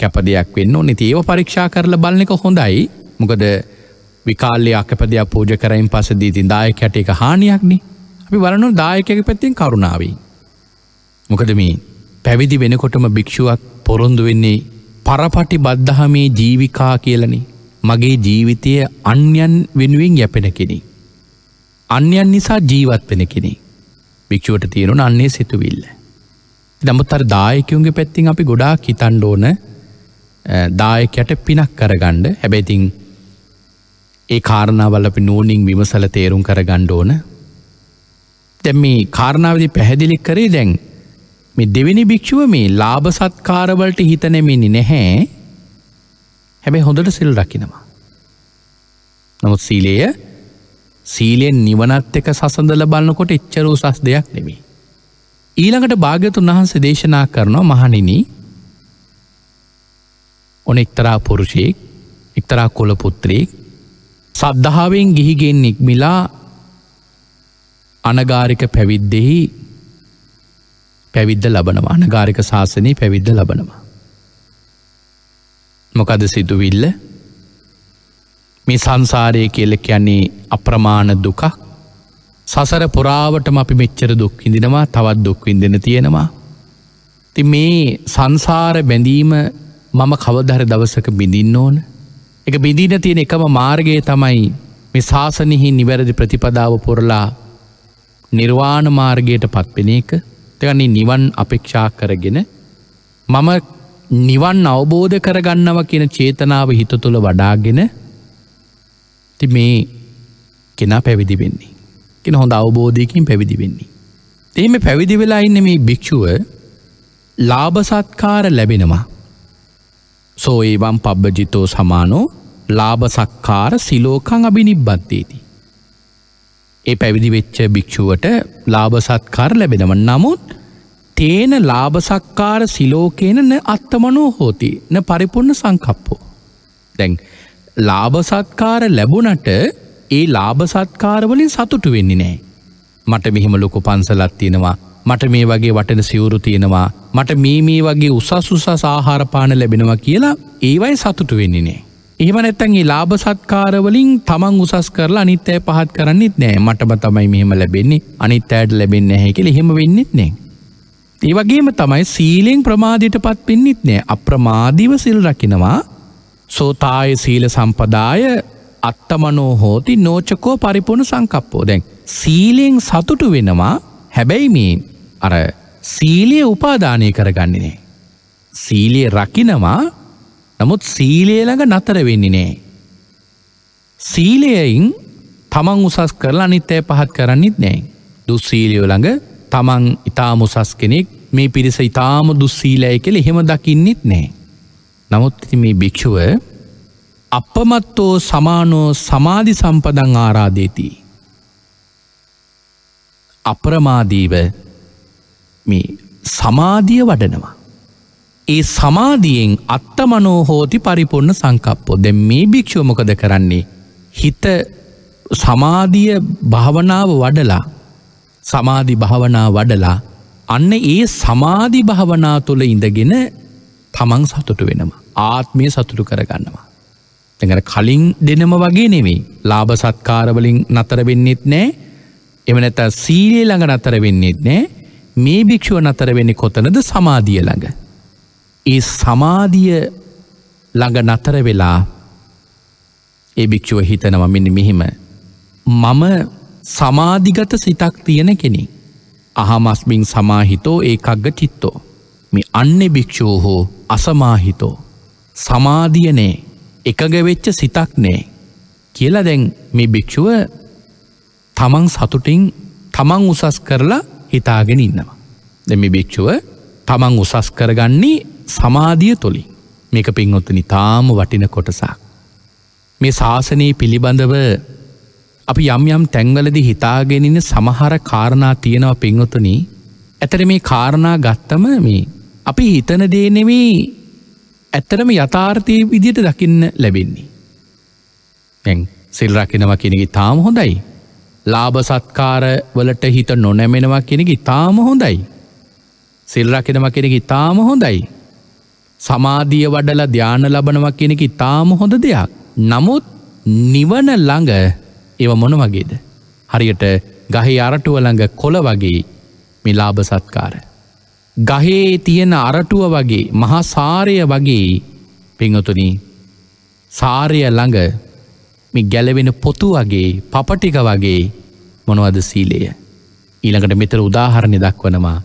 කැප දෙයක් වෙන්න ඕනෙ ඒව පරීක්ෂා කරල බලන එක හොඳයි මොකද විකාලය අකපදයක් පූජ කරයින් පසදී තින් දාය කැට එක හානියක්නි අපි වලනු දායකක පැත්තිෙන් කරුණාවී. මොකද මේ පැවිදි වෙනකොටම භික්‍ෂුවක් පොරොන්දු වෙන්නේ පරපටි බද්ධහමේ ජීවිකා කියලනි මගේ ජීවිතය අන්‍යන් වෙනුවෙන් යැපෙන කෙනෙ. අන්‍යන් නිසා ජීවත් වෙන කෙනෙ. භික්‍ෂුවට තියෙනුන අන්නේ සිතුවිල්ල. නමුත් අර දායකයුන්ගේ පැත්තින් අපි ගොඩා කිතන්්ඩෝන දායකයට පිනක් කරගණ්ඩ හැබැතින් ඒ කාරණාවල අපි නෝනිින් විමසල තේරුම් කර ගණ්ඩෝන දැම් මේ කාරණාවදි පැහැදිලි කරේ දැන් මේ දෙවිනි භික්‍ෂුව මේ ලාභ සත්කාරවලට හිතනෙමිනි නැහැ හැබැ හොඳට සිල් රකිනවා. නමුත් සීලයේ සීලයෙන් නිවනත් එක සසඳල බලන්නකොට එච්චර උසස් දෙයක් නෙමේ. ඊළඟට භාග්‍යතුන් වහන්සේ දේශනා කරනවා මහනිනි ඔන එක්තරා පුරුෂයෙක් එක්තරා කොළ පුත්‍රයෙක් සද්ධාවෙන් ගිහිගෙන් නික්මිලා අනගාරික පැවිද්දෙහි පැවිද්ද ලබනවා අනගාරික ශාසනය පැවිද්ද ලබනවා. මොකද සිදුවිල්ල මේ සංසාරය කියල කියන්නේ අප්‍රමාණ දුකක් සසර පුරාවටම අපි මෙච්චර දුක්කිඳෙනවා තවත් දුක්වින්දෙන තියෙනවා. ති මේ සංසාර බැඳීම මම කවදහර දවසක බිඳින්න ඕන එක බිඳීන තියෙන එකම මාර්ගයේ තමයි මේ ශාසනයහි නිවැරදි ප්‍රතිපදාව පොරලා නිර්වාණ මාර්ගයට පත්වෙන එක තගන්නේ නිවන් අපේක්ෂා කරගෙන මම නිවන් අවබෝධ කරගන්නව කියන චේතනාව හිත තුළ වඩාගෙන ති මේ කෙනා පැවිදි වෙන්නේ කෙන හොඳ අවබෝධයකින් පැවිදි වෙන්නේ. එහෙම පැවිදි වෙලා ඉන්න මේ භික්‍ෂුව ලාභසත්කාර ලැබෙනවා. සෝඒවම් පබ්බජිතෝ සමානෝ ලාභසක්කාර සිලෝකං අභි නිබ්බත්තේති. ඒ පැවිදි වෙච්ච භික්‍ෂුවට ලාභසත්කාර ලැබෙනව නමුත් තේන ලාභසක්කාර සිලෝකේන න අත්තමනෝ හෝති න පරිපුන්න සංකප්පෝ. දැන් ලාභසත්කාර ලැබුණට ඒ ලාභසත්කාරවලින් සතුටු වෙන්නේ නෑ. මට මෙහෙම ලොකු පන්සලත් තියෙනවා මට මේ වගේ වටන සිවුරු තියෙනවා මට මේ මේ වගේ උසස් උසස් ආහාරපාන ලැබෙනවා කියලා ඒවයි සතුටු වෙන්නේ නෑ. එහෙම නැත්තන් ඒ ලාභ සත්කාරවලින් තමන් උසස් කරලා අනිත් අය පහත් කරන්නෙත් නෑ මටම තමයි මෙහෙම ලැබෙන්නේ අනිත් අයට ලැබෙන්නේ නැහැ කියලා එහෙම වෙන්නෙත් නෑ. ඒ වගේම තමයි සීලෙන් ප්‍රමාදයට පත් වෙන්නෙත් නෑ අප්‍රමාදීව සිල් රකිනවා සෝතාය සීල සම්පදාය අත්තමනෝ හෝති නෝචකෝ පරිපුුණ සංකප්පෝ දැන්. සීලෙන් සතුටු වෙනවා හැබැයි මේ අර සීලිය උපාධානය කරගන්නනේ. සීලිය රකිනවා නමුත් සීලියළඟ නතර වෙන්නේනේ. සීලයයින් තමන් උසස් කරලා අනිත්තය පහත් කරන්නෙත් නෑ. දුස්සීලියෝ ළඟ තමන් ඉතාම උසස් කෙනෙක් මේ පිරිස ඉතාම දුස්සීලය කෙළ හෙම දකින්නෙත් නෑ. නමුත් මේ භික්‍ෂුව අපමත්තෝ සමානෝ සමාධි සම්පදං ආරාදේති. අප්‍රමාදීව මේ සමාධිය වඩනවා. ඒ සමාධියෙන් අත්තමනෝ හෝති පරිපූර්ණ සංකප්පෝ දෙ මේ භික්‍ෂුවමොකද කරන්නේ. හිත සමාධිය භාවනාව වඩලා සමාධි භාවනා වඩලා අන්න ඒ සමාධි භාවනා තුළ ඉඳගෙන තමන් සතුට වෙනවා. ආත්මය සතුටු කරගන්නවා. තැඟර කලින් දෙනම වගේ නෙවෙයි ලාබ සත්කාරවලින් නතර වෙන්නෙත් නෑ එමනැත සීලේ ළඟ නතර වෙන්නෙත් නෑ මේ භික්‍ෂුව නතර වෙන්නේ කොතනද සමාධිය ළඟ. ඒ සමාධිය ළඟ නතර වෙලා ඒ භික්‍ෂුව හිතනව මෙන්න මෙහිම මම සමාධිගත සිතක් තියෙන කෙනෙ අහමස්බින් සමාහිතෝ ඒකක්ග චිත්තෝ මේ අන්න භික්‍ෂූ හෝ අසමාහිතෝ සමාධියනේ එකගවෙච්ච සිතක් නේ කියලා දැන් මේ භික්‍ෂුව තමන් සතුටින් තමන් උසස් කරලා හිතාගෙන ඉන්නවා. දෙමි භික්‍ෂුව තමන් උසස් කරගන්නේ සමාධිය තුළි මේක පින්ඔත්තනි තාම වටින කොටසක්. මේ ශාසනයේ පිළිබඳව අපි යම් යම් තැංවලදි හිතාගෙනන සමහර කාරණා තියෙනව පින්ඔතනී ඇතර මේ කාරණා ගත්තම මේ අපි හිතන දේනෙවී ඇත්තරම යථාර්ථය විදියට දකින්න ලැබෙන්නේ. තැන් සිල්රකිනවා කෙනෙකි තාම හොඳයි. ලාභ සත්කාර වලට හිත නොනැමෙනවා කෙනෙකි තාම හොඳයි. සිල්රකිනවා කෙනෙකි තාම හොඳයි. සමාධිය වඩල ධ්‍යාන ලබනවා කෙනෙකි තාම හොඳ දෙයක්. නමුත් නිවන ළඟ ඒව මොන වගේද. හරියට ගහි අරටුව ළඟ කොළ වගේ මේ ලාභ සත්කාරය. ගහේ තියෙන අරටුව වගේ මහා සාරය වගේ පිංහතුන සාරය ළඟ මේ ගැලවෙන පොතු වගේ පපටික වගේ මොනවද සීලය. ඊළඟට මෙතර උදාහරණය දක්වනවා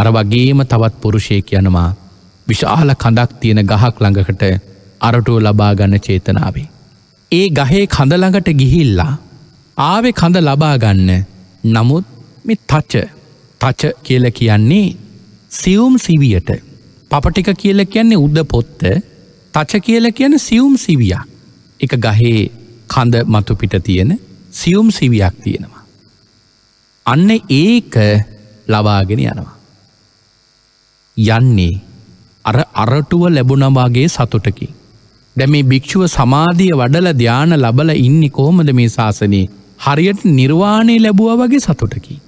අර වගේම තවත් පුරුෂයක යනවා විශාල කඳක් තියෙන ගහක් ළඟකට අරටුව ලබාගන්න චේතනාවේ. ඒ ගහේ කඳළඟට ගිහිල්ලා ආවෙ කඳ ලබාගන්න නමුත් මේ තච්ච තච කියල කියන්නේ සියුම් සිවියට පපටික කියල කියන්නේ උද්ද පොත්ත තච කියල කියන සියුම් සිවියක් එක ගහේ කඳ මතුපිට තියෙන සියුම් සිවියක් තියෙනවා. අන්න ඒක ලවාගෙන යනවා. යන්නේ අර අරටුව ලැබුණවාගේ සතුටකි. දැ මේ භික්‍ෂුව සමාධිය වඩල ධ්‍යාන ලබල ඉන්න කොහොමද මේ ශාසනයේ හරියට නිර්වාණය ලැබුව වගේ සතුටකි.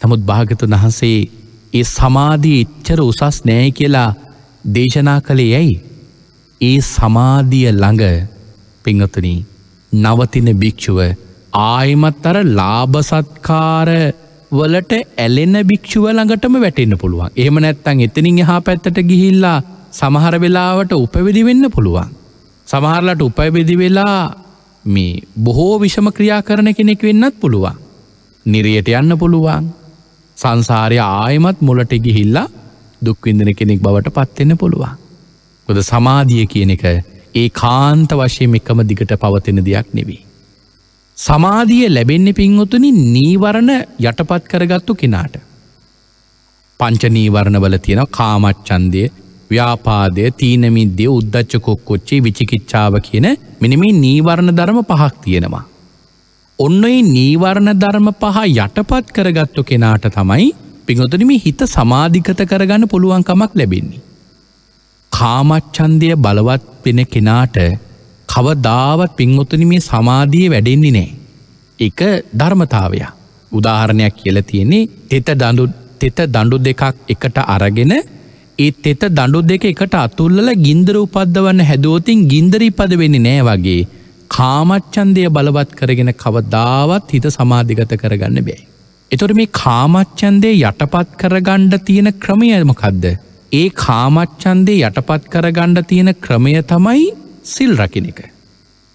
තමුත් භාගතුන් වහන්සේ ඒ සමාධී ඉච්චර උසස් නෑ කියලා දේශනා කළේ යැයි. ඒ සමාධිය ළඟ පිංහතුන නවතින භික්‍ෂුව ආයමත් අර ලාභසත්කාර වලට ඇලෙන භික්‍ෂුව ළඟටම වැටෙන්න්න පුළුවන් එහම නැත්තං එතනින් හා පැත්තට ගිහිල්ලා සමහර වෙලාවට උපවිදි වෙන්න පුළුවන්. සමහරලට උපයවිදි වෙලා මේ බොහෝ විෂම ක්‍රියා කරන කෙනෙක් වෙන්නත් පුළුවන්. නිරයට යන්න පුළුවන් සංසාරය ආයමත් මොලට ගිහිල්ලා දුක්විඳන කෙනෙක් බවට පත්වෙන්න පුළුවන්. ගොද සමාධිය කියන එක ඒ කාන්ත වශයෙන් එකම දිගට පවතින දෙයක් නෙවී. සමාධිය ලැබෙන්න පින්වතුනි නීවරණ යටපත් කරගත්තු කෙනාට. පංච නීවරණවල තියෙන කාමච්චන්දය ව්‍යාපාදය තීනමිද්‍ය උද්දච්ච කොක්කොච්චේ විචිකිච්චාව කියන මෙනම නීවරණ ධර්ම පහක් තියෙනවා. ඔන්න ඒ නීවරණ ධර්ම පහ යටපත් කරගත්තු කෙනාට තමයි පිඟොතනම හිත සමාධිකත කරගන්න පුළුවන්කමක් ලැබෙන්නේ. කාමච්චන්දය බලවත් වෙන කෙනාට කවදාවත් පින්ගොතන මේ සමාධිය වැඩෙන්නේ නෑ. එක ධර්මතාවයා. උදාහරණයක් කියල තියෙන්නේ තෙත දඩු තෙත දඩු දෙකක් එකට අරගෙන ඒ තෙත දඩු දෙක එකට අතුල්ල ගින්දර උපද්දවන්න හැදෝතින් ගින්දරී පද වෙන්නේ නෑ වගේ කාමච්චන්දය බලවත් කරගෙන කවදාවත් හිත සමාධිගත කරගන්න බෑ. එතොට මේ කාමච්චන්දය යටපත් කරගණ්ඩ තියෙන ක්‍රමයමකක්ද. ඒ කාමච්චන්දේ යටපත් කරගණ්ඩ තියෙන ක්‍රමය තමයි සිල් රකින එක.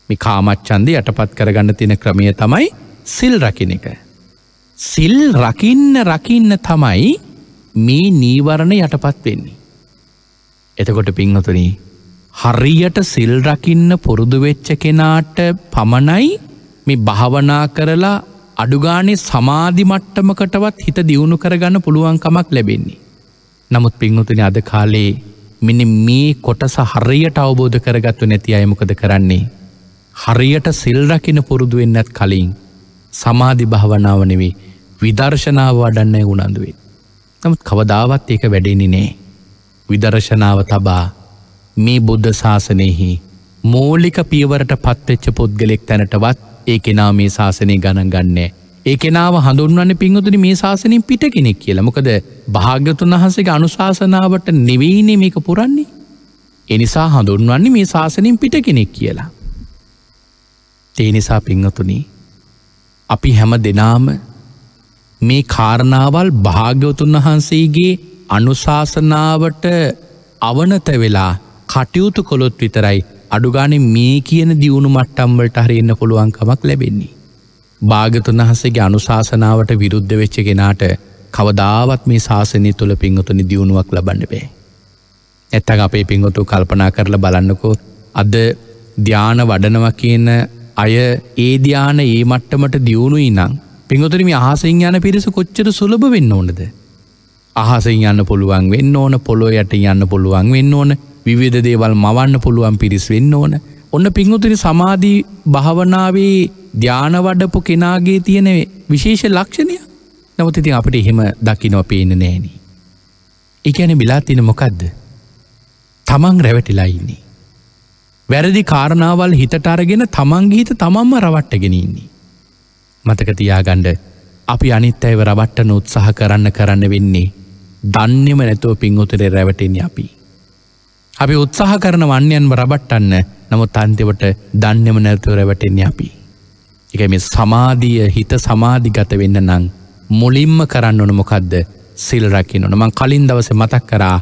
මේ කාමච්චන්දේ යටපත් කරගන්න තියෙන ක්‍රමය තමයි සිල් රකින එක. සිල් රකින්න රකින්න තමයි මේ නීවරණ යටපත් වෙන්නේ. එතකොට පින්වතුනී හරියට සිල් රකින්න පුරුදු වෙච්ච කෙනාට පමණයි මේ භාවනා කරලා අඩුගානේ සමාධි මට්ටමකටවත් හිත දියුණු කරගන්න පුළුවන්කමක් ලැබෙන්නේ. නමුත් පින්වතුනි අද කාලේ මෙනි මේ කොටස හරියට අවබෝධ කරගත්තු නැති අයමකද කරන්නේ. හරියට සිල් රකින පුරුදු වෙන්නත් කලින් සමාධි භාවනාව නෙවේ විදර්ශනාව වඩන්න උනන්දුවේ. නමුත් කවදාවත් ඒක වැඩෙනි නෑ. විදර්ශනාව තබා මේ බුද්ධ ශාසනයෙහි මූලික පියවරට පත්වෙච්ච පුද්ගලෙක් තැනටවත් ඒ කෙනා මේ ශාසනය ගණන් ගන්නේ. ඒ කෙනාව හඳුන්වන්න පින්වතුනි මේ ශාසනින් පිට කෙනෙක් කියලා. මොකද භාග්‍යතුන් වහන්සේගේ අනුශාසනාවට නෙවෙයිනේ මේක පුරන්නේ. ඒ නිසා හඳුන්වන්නේ මේ ශාසනින් පිට කෙනෙක් කියලා. ඒ නිසා පින්වතුනි අපි හැම දෙනාම මේ කාරණාවල් භාග්‍යවතුන් වහන්සේගේ අනුශාසනාවට අවනත වෙලා කටයුතු කොළොත් විතරයි අඩුගාන මේ කියන දියුණු මට්ටම්වලට හරි එන්න පුළුවන්කමක් ලැබෙන්නේ. භාගතුන් වහසගේ අනුශාසනාවට විරුද්ධ වෙච්චගෙනාට කවදාවත් මේ ශාසනය තුළ පින්ගතුනි දියුණුවක් ලබන්න බෑ. ඇත්තක අපේ පින්ගොතු කල්පනා කරලා බලන්නකෝ අද ධ්‍යාන වඩනව කියන අය ඒ ධ්‍යාන ඒ මට්ටමට දියුණුයි නම් පින්ගොතරම අහසිං යන පිරිස කොච්චර සුලභ වෙන්න ඕනද. අහසින් යන්න පුළුවන් වෙන්න ඕන පොළො යට යන්න පුළුවන් වෙන්න ඕන විවිධ දේවල් මවන්න පුළුවන් පිරිස් වෙන්න ඕන. ඔන්න පිංහුතුනි සමාධී භාවනාවේ ධ්‍යානවඩපු කෙනාගේ තියෙන විශේෂ ලක්ෂණය නමුත් ඉතින් අපට එහෙම දකිනෝ පේන නෑනි. එකැන මිලා තින මොකක්ද. තමන් රැවටිලයින්නේ. වැරදි කාරණාවල් හිතට අරගෙන තමන්ගීත තමන්ම රවට්ටගෙනඉන්නේ. මතක තියාගණ්ඩ අපි අනිත් ඇව රවට්ටන උත්සාහ කරන්න කරන්න වෙන්නේ දන්නෙම නැතුව පින් උතරේ රැවටෙන් අපි. අපි උත්සාහ කරන වන්‍යන්ව රබට්ටන්න නමුත් අන්තිවට දන්නෙම නැතුව රැවටෙන්නේ අපි. එක මේ සමාධිය හිත සමාධිගත වෙන්න නං මුලින්ම කරන්න ඕන මොකක්ද සිල් රකින්න ඕන මං කලින් දවස මතක් කරා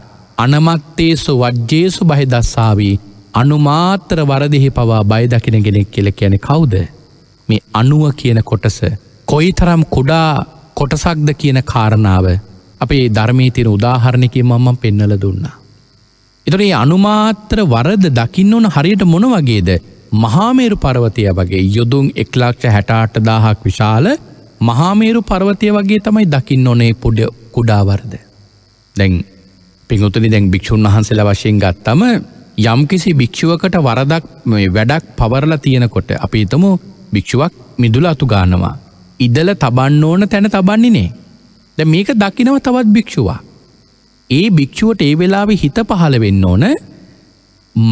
අනමත්තේසු වජ්ජේසු බහිදස්සාවී අනුමාත්‍ර වරදිහි පවා බයදකින ගෙනෙක් කෙල කියන කවුද මේ අනුව කියන කොටස කොයි තරම් කුඩා කොටසක්ද කියන කාරණාව අපේ ධර්මීතින උදාහරණයකින් මම පෙන්නල දුන්නා එතට ඒ අනුමාත්‍ර වරද දකින්න ඕන හරියට මොන වගේද මහාමේරු පරවතය වගේ යොදුන් එක්ලාක්ෂ හැටාට දාහක් විශාල මහාමේරු පරවතය වගේ තමයි දකින්න ඕනේ පුඩ කුඩාවරද. දැන් පිංගුතුනි දැන් භික්‍ෂූන් වහන්සල වශයෙන් ගත්තම යම්කිසි භික්‍ෂුවකට වරදක් වැඩක් පවරල තියෙනකොට අපි තමු භික්‍ෂුවක් මිදුල අතු ගානවා. ඉදල තබන්න ඕන තැන තබන්නේ නේ. ද මේක දකිනව තවත් භික්‍ෂුවක්. ඒ භික්‍ෂුවට ඒ වෙලාවෙ හිත පහළ වෙන්න ඕන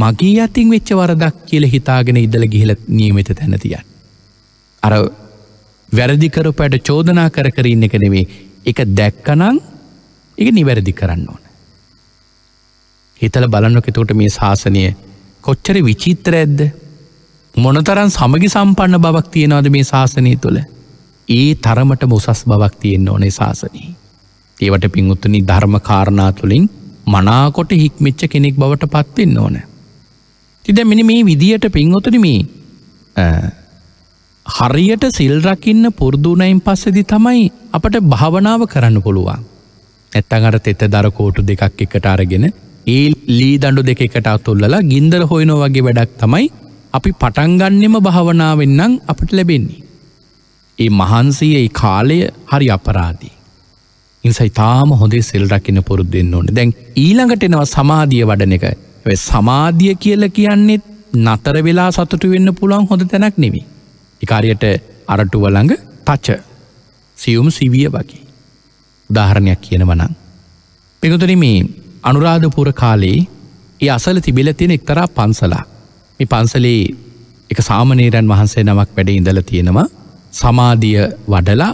මගේ අතින් වෙච්ච වරදක් කියල හිතාගෙන ඉදල ගිහිල නියමිත තැනතියන්. අර වැරදිකරපයට චෝදනා කර කරන්න එක නෙවේ එක දැක්කනං එක නිවැරදි කරන්න ඕන. හිතල බලන්නොකෙතෝට මේ ශාසනය කොච්චර විචිත්‍ර ඇද්ද මොනතරන් සමගි සම්පන්න බවක් තියෙනවාද මේ ශාසනය තුළ ඒ තරමට මුසස් බවක් තියෙන්න්න ඕනේ ශාසනී. ඒවට පින්උත්තුනි ධර්ම කාරණා තුළින් මනාකොට හික්මිච්ච කෙනෙක් බවට පත්වෙන්න ඕන. තිද මෙනි මේ විදියට පින්වතුනමී හරියට සිල්රකින්න පුරදුනයින් පස්සදි තමයි අපට භාවනාව කරන්න පුළුවන්. ඇත්තඟට තෙත දරකෝටු දෙකක් එකට අරගෙන ඒ ලී දඩු දෙක එකට අතුල්ලලා ගින්දර හොයනෝ වගේ වැඩක් තමයි අපි පටන්ගන්නෙම භාවනාවෙන්නම් අපට ලැබෙන්නේ. ඒ මහන්සයේ කාලය හරි අපරාදී. ඉනිසයි තාම හොඳේ සෙල් රකින්න පුරුද් දෙන්න ඕන දැන් ඊළඟට එනවා සමාධිය වඩන එක සමාධිය කියල කියන්නේත් නතර වෙලා සතුටු වෙන්න පුළුවන් හොඳ තැනක් නෙවී එකකාරියට අරටුවළඟ තච්ච සියුම් සිවිය වගේ උදාහරණයක් කියනවනං. පෙගතුන මේ අනුරාධපුර කාලේ ඒ අසල තිබිල තියෙන එක්තරා පන්සලා මේ පන්සලේ එක සාමනේරන් වහන්සේ නමක් වැඩ ඉඳල තියෙනවා සමාධිය වඩලා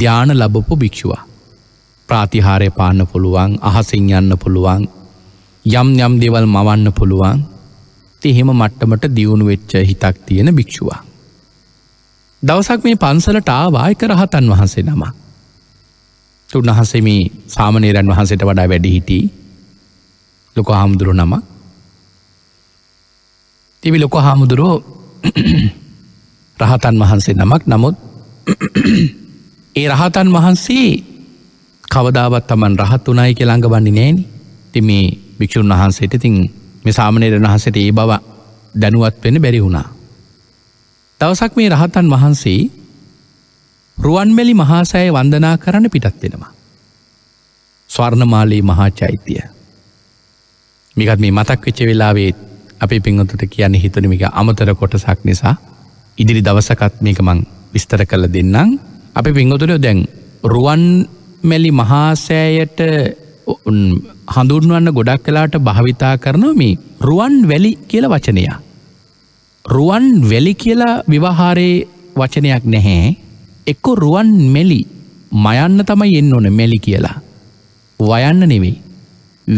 ධ්‍යාන ලබපු භික්ෂවා ප්‍රාතිහාරය පාන්න පුළුවන් අහසිං යන්න පුළුවන් යම් යම් දෙවල් මවන්න පුළුවන් තිහෙම මට්ටමට දියුණු වෙච්ච හිතක් තියෙන භික්ෂුවා. දවසක් මේ පන්සලට ආවායක රහතන් වහන්සේ නම. තුන්හසෙම සාමනේරන් වහන්සට වඩා වැඩි හිටි ලොක හාමුදුරු නම තිබි ලොක හාමුදුරුවෝ රහතන් වහන්සේ නමක් නමුත් ඒ රහතන් වහන්සේ කවදාවත් තමන් රහත් වනායි කෙළඟ බන්නේ නෑනි තිමි භික්‍ෂූන් වහන්සේට තින් මෙසාමනයට වහසට ඒ බව දැනුවත් වෙන බැරි වුණා. දවසක් මේ රහතන් වහන්සේ රුවන්මැලි මහාසෑය වන්දනා කරන්න පිටත්වෙනවා. ස්වර්ණමාලයේ මහා චෛත්‍යය. මිකත් මේ මතක් වෙච්ච වෙලාවේත් අපි පිංහතුට කියන්නේ හිතනමික අමතර කොටසක් නිසා ඉදිරි දවසකත් මේක මං විස්තර කළ දෙන්නම් අපි පිංහතුරයෝ දැන් රුවන් මැලි මහාසෑයට හඳුන්වන්න ගොඩක් කලාට භාවිතා කරනව මේ රුවන් වැලි කියල වචනය. රුවන් වැලි කියලා විවහාරයේ වචනයක් නැහැ එක්කො රුවන් මෙලි මයන්න තමයි එන්න ඕන මෙලි කියලා. වයන්න නෙවෙයි.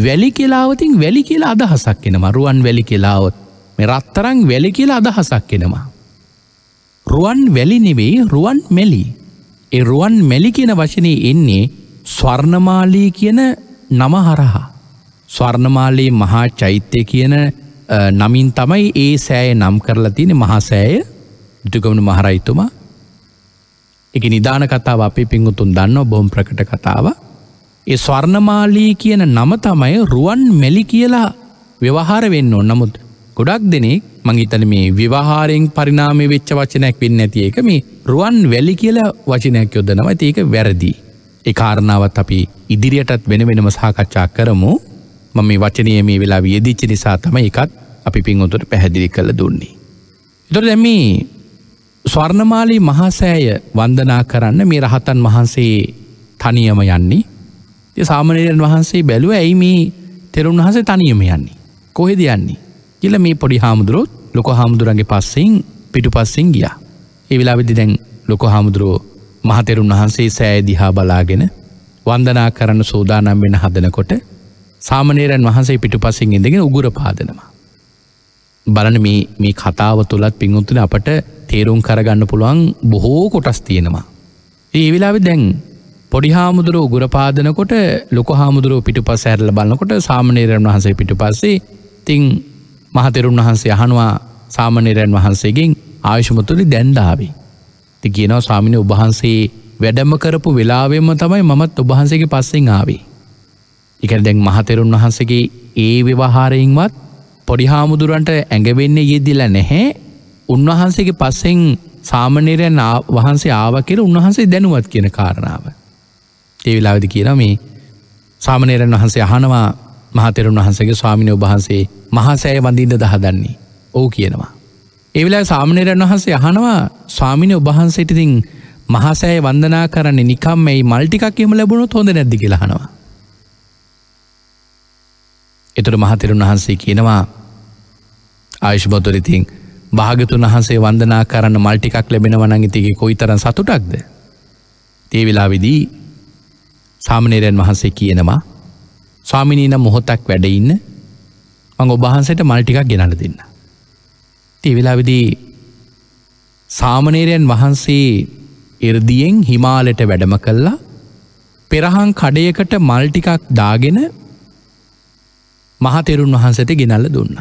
වැලි කියලාවතින් වැලි කියලා අදහසක් එෙනවා රුවන් වැලි කියලාවත් මෙ රත්තරං වැලි කියලා අදහසක් එෙනවා. රුවන් වැලි නෙවෙයි රුවන් මෙලි. එ රුවන් මෙලි කියන වශනය එන්නේ ස්වර්ණමාලී කියන නම හරහා. ස්වර්ණමාලයේ මහා චෛත්‍යය කියන නමින් තමයි ඒ සෑය නම් කරලා තියෙන මහසෑය දුකවුණු මහරයිතුමා එක නිධාන කතාව අපි පිංගුතුන් දන්න බොම් ප්‍රකට කතාව ඒ ස්වර්ණමාලී කියන නම තමයි රුවන් මැලි කියලා ව්‍යවහාර වෙන්න ඕ නමුත් ගොඩක් දෙනෙක් මංහිතන මේ විවාහාරයෙන් පරිනාමය වෙච්ච වචනයක් වෙන්න ඇති ඒක මේ රුවන් වැලි කියලා වචනයක් යොදනවා ඒක වැරදිී ඒ කාරණාවත් අපි ඉදිරියටත් වෙන වෙනම සාකච්ඡා කරමු මම මේ වචනය මේ වෙලා වියදිච්ච නිසා තම එකත් අපි පින්වතුට පැහැදිලි කළ දුන්නේ. එතොට දැම ස්වර්ණමාලී මහසෑය වන්දනා කරන්න මේ රහතන් වහන්සේ තනියම යන්නේ ය සාමනයන් වහන්සේ බැලුව ඇයි මේ තෙරුන් වහසේ තනියම යන්නේ. කොහෙද යන්නේ. කියල මේ පොඩි හාමුදුරුවොත් ලොක හාමුදුරන්ගේ පස්සෙන් පිටු පස්සෙන් ගියා. ඒ වෙලා වෙදි දැන් ලොක හාමුදුරුවෝ මහතෙරුන් වහන්සේ සෑ දිහා බලාගෙන වන්දනා කරන්න සූදානම් වෙන හදනකොට සාමනේරන් වහන්සේ පිටු පසින් ඉඳගෙන උගුර පාදනවා. බලන මේ කතාව තුළත් පිංඋතුන අපට තේරුම් කරගන්න පුළුවන් බොහෝ කොටස් තියෙනවා. ඒ වෙලාවෙ දැන් පොඩි හාමුදුරුව උගුරපාදනකොට ලොක හාමුදුරුව පිටු පස ඇරල බලන්නකොට සාමනේරන් වහන්සේ පිටු පස්සේ තිං මහතෙරුන් වහන්සේ අහනවා සාමනේරයන් වහන්සේගෙන් ආයුෂමතුලි දැන්ඩාවේ. ති කියනවා ස්වාමිනි ඔබහන්සේ වැඩම කරපු වෙලාවෙම තමයි මමත් ඔබහන්සේගේ පස්සෙන් ආවේ. එකන දැන් මහතෙරුන් වහන්සගේ ඒ ව්‍යවහාරයෙන්වත් පොඩි හාමුදුරන්ට ඇඟවෙන්නේ යෙදිල නැහැ උන්වහන්සේගේ පස්සෙන් සාමනේරයන් වහන්සේ ආව කියර උන්වහන්සේ දැනුවත් කියන කාරණාව. ඒ වෙලාවිදි කියන මේ සාමනේරන් වහන්සේ අහනවා මහතෙරුන් වහන්සගේ ස්වාමිනය ඔබහන්සේ මහසෑය වඳීද දහදන්නේ ඕ කියනවා. එවෙලා සාමනයරන් වහන්සේ අහනවා ස්වාමිනය ඔබහන්සේටිතින් මහසෑය වන්දනා කරන්නේ නිකම් මේ මල්ටිකක්කම ලැබුණු හොඳ නැද්දි කියලහනවා. එතුට මහතරුන් වහන්සේ කියනවා ආයුෂ්භතුරිතින් භාගතුන් වහන්සේ වන්දනා කරන්න මල්ටිකක් ලැබෙනවනගතිගේ කොයි තරන් සතුටක්ද. තේවෙලා විදී සාමනේරයන් වහන්සේ කියනවා ස්වාමිනීන මොහොතක් වැඩඉන්න මං ඔබහන්සට මල්ටිකක් ගෙනල දෙන්න. තිවෙලාවිදී සාමනේරයන් වහන්සේ එරදියෙන් හිමාලට වැඩම කල්ලා පෙරහං කඩයකට මල්ටිකක් දාගෙන මහතෙරුන් වහන්සට ගෙනල්ල දුන්න.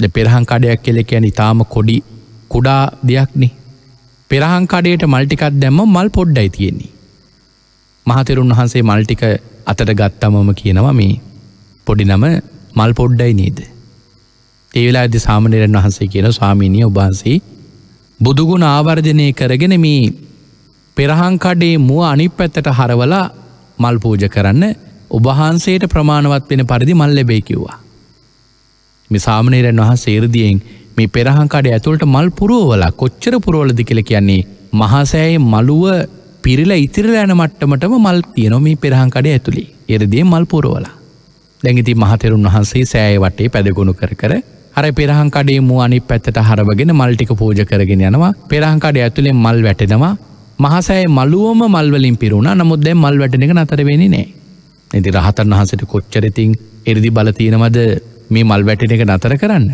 ද පෙරහං කඩයක් කෙලෙකැන ඉතාම කොඩි කුඩා දෙයක්නෙ පෙරහං කඩයට මල්ටිකත් දැම්ම මල් පොඩ්ඩයි තියෙන්නේ. මහතෙරුන් වහන්සේ මල්ටික අතට ගත්තමම කියනවා මේ පොඩි නම මල් පොඩ්ඩයි නේද. ඒ වෙලා ඇති සාමණේරන් වහන්සේ කියන ස්වාමීණී ඔබහන්සේ බුදුගුණ ආවර්ජනය කරගෙන මේ පෙරහංකඩේ මුව අනිප් පැත්තට හරවලා මල් පූජ කරන්න ඔබහන්සේට ප්‍රමාණවත් වෙන පරිදි මල් ලැබේ කිව්වා. මේ සාමණේරන් වහන් සේරදියෙන් මේ පෙරහංකඩ ඇතුළට මල් පුරුවලා කොච්චර පුරෝලදි කියල කියන්නේ මහසෑයි මළුව පිරිල ඉතිරලෑන මට්ටමටම මල් තියනො මේ පෙරහංකඩ ඇතුළි එරදේ මල් පුරෝලා. දැඟිති මහතෙරුන් වහන්සේ සෑය වටේ පැදගුණු කර කර අර පෙරහංකඩේ මු අනි පැත්තට හරවගෙන මල්ටික පූජ කරගෙන යනවා පෙරහංකඩ ඇතුළෙන් මල් වැටෙනවා මහසෑ මලුවම මල්වලින් පිරුණ නමුත්දැ මල් වැටෙන එක නතරවෙෙන නෑ. ඇති රහතන් වහසට කොච්චරතින් එරදි බලතියෙනවද මේ මල් වැටෙන එක නතර කරන්න.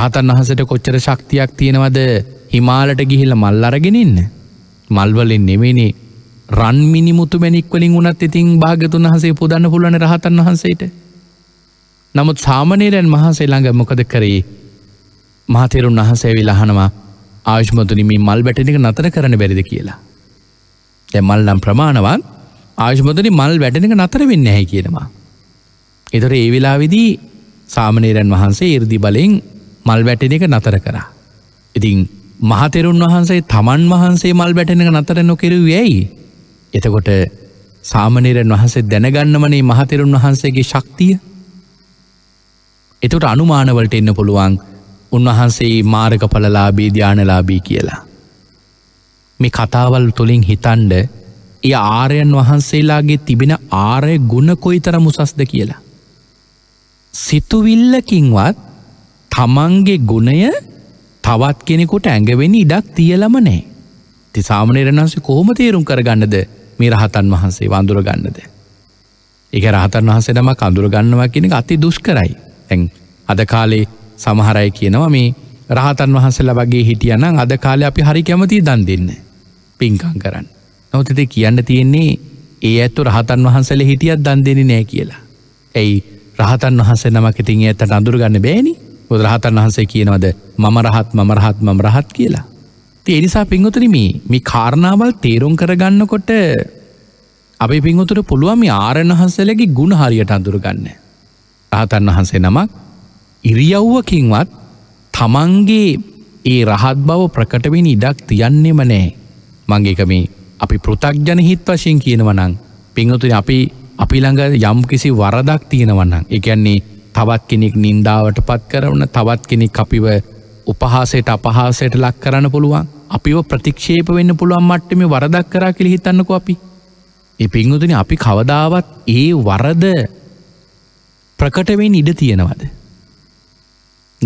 රහතන් වහසට කොච්චර ශක්තියක් තියෙනවද හිමාලට ගිහිල මල් අරගෙනන්න. මල්වලින් නෙවෙනි රන්මිනි මුතු මැනික්වලින් උනත් ඉතින් භාගතුන් වහසේ පුදන්න පුලන රහතන් වහන්සේට. නමුත් සාමනේරයන් වහන්සේ ළඟ මොකද කරේ මහතෙරුන් වහසැවි ලහනවා ආශ්මතුනිමි මල් වැටනික නතර කරන බැරිද කියලා. දෙමල් නම් ප්‍රමාණවන් ආශ්මතුනි මල් වැටනික නතර වෙන්න හැ කියනවා. එතොර ඒ වෙලාවිදී සාමනේරන් වහන්සේ ඉරදි බලෙන් මල් වැටෙන එක නතර කරා. ඉතිං මහතෙරුන් වහන්සේ තමන් වහන්සේ මල් වැටෙන එක නතර නොකෙරුව ඇයි. එතකොට සාමනේරන් වහන්සේ දැනගන්නමනේ මහතෙරුන් වහන්සේගේ ශක්තිය එතුට අනුමානවලට එන්න පුළුවන් උන්වහන්සේ මාරක පලලාබී ධ්‍යානලාබී කියලා. මේ කතාවල් තුළින් හිතන්ඩ එය ආරයන් වහන්සේලාගේ තිබෙන ආරය ගුණ කොයි තර මුසස්ද කියලා. සිතුවිල්ලකින්වත් තමන්ගේ ගුණය තවත් කෙනෙකුට ඇඟවෙනි ඉඩක් තියලම නෑ. තිසාමනේරණන්සේ කොහොම තේරුම් කරගන්නද මේ රහතන් වහන්සේ වඳුරගන්නද. එක රහතන් වහසේ නම කඳුරගන්නවා කෙනෙ අති දුෂ්කරයි. තැන් අද කාලේ සමහරයි කියනවා මේ රහතන් වහන්සල වගේ හිටියනම් අද කාලේ අපි හරි කැමති දන් දෙන්න පින්කං කරන්න. නොතිතේ කියන්න තියෙන්නේ ඒ ඇත්තු රහතන් වහන්සල හිටියත් දන් දෙෙන නෑ කියලා. ඇයි රහතන් වහන්සේ නමක ඉතින් ඇතට අඳුරගන්න බෑනි බොද රහතන් වහන්සේ කියනවද මම රහත් මම රහත් මම රහත් කියලා. ති එනිසා පින්ගුතරම මේ කාරණාවල් තේරුම් කරගන්නකොට අපේ පින්ගුතුර පුළුවම ආරණහන්සලගේ ගුණ හරියට අඳුරගන්න. රහතන් වහන්සේ නමක් ඉරියව්වකින්වත් තමන්ගේ ඒ රහත් බව ප්‍රකටවෙන ඉඩක් තියන්නෙම නෑ මංගේක මේ අපි පෘතක්ජන හිත් වශයෙන් කියනවනං පිංහතුන අපි අපි ළඟ යම් කිසි වරදක් තියෙනවන්නම් එකන්නේ තවත් කෙනෙක් නින්දාවට පත් කරවන තවත් කෙනෙක් අපිව උපහාසයට අපහාසයට ලක් කරන්න පුළුවන් අපිව ප්‍රතික්ෂේප වෙන්න පුළුවන් මට්ටම වරදක් කරා කිලි හිතන්නක අපි. ඒ පිංහතුන අපි කවදාවත් ඒ වරද ප්‍රකටවෙන් ඉඩ තියෙනවද.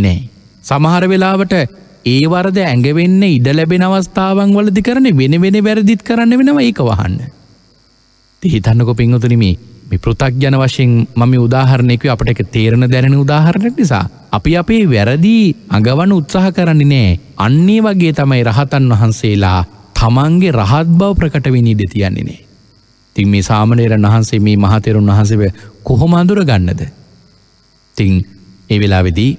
නෑ. සමහර වෙලාවට ඒ වරද ඇඟවෙන්න ඉඩ ලැබෙන අවස්ථාවන් වලදි කරන වෙන වෙන වැරදිත් කරන්න වෙනවා ඒක වහන්න. තිහිතන්නකො පින්වතුනමේ මේ පෘතක් ජන වශයෙන් මම උදාහරණයකු අපට එක තේරණ දැනෙන උදාහරණයක් නිසා. අපි අපේ වැරදිී අඟවන උත්සාහ කරන්නේ නෑ අන්නේ වගේ තමයි රහතන් වහන්සේලා තමන්ගේ රහත් බව ප්‍රකටවෙනි දෙතියන්නේ නේ. තින් මේ සාමනේරන් වහන්සේ මේ මහතෙරුන් වහසව කොහොම අඳුර ගන්නද. තිං ඒ වෙලාවෙදී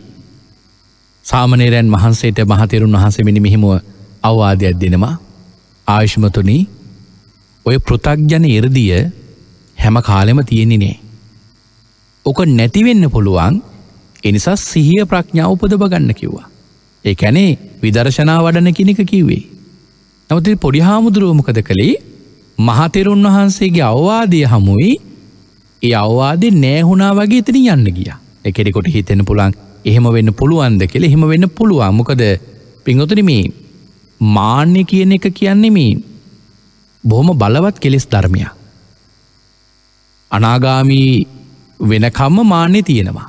සාමනේරයන් වහන්සේට මහතෙරුන් වහසමිනි මෙහිමුව අවවාදයක් දෙනවා ආයුෂමතුනී ඔය පෘතක්ජන ඉරදිය හැම කාලෙම තියෙනිනේ. ඕක නැතිවෙන්න පුළුවන් එනිසා සිහිය ප්‍රඥාව උපදබ ගන්න කිව්වා. ඒ ඇනේ විදර්ශනා වඩන කෙනෙක කිව්වේ. නවති පොඩි හාමුදුරුවමකද කළේ මහතෙරුන් වහන්සේගේ අවවාදය හමුයි ඒ අවවාදේ නෑහුණා වගේ එතන යන්න ගිය එකෙනෙකොට හිතෙන පුළන් එහෙම වෙන්න පුළුවන්ද කෙළ එහෙම වෙන්න පුළුවන් මොකද පිංගොතනම මාන්‍ය කියන එක කියන්නෙම බොහොම බලවත් කෙලෙස් ධර්මය අනාගාමී වෙනකම්ම මාන්‍ය තියෙනවා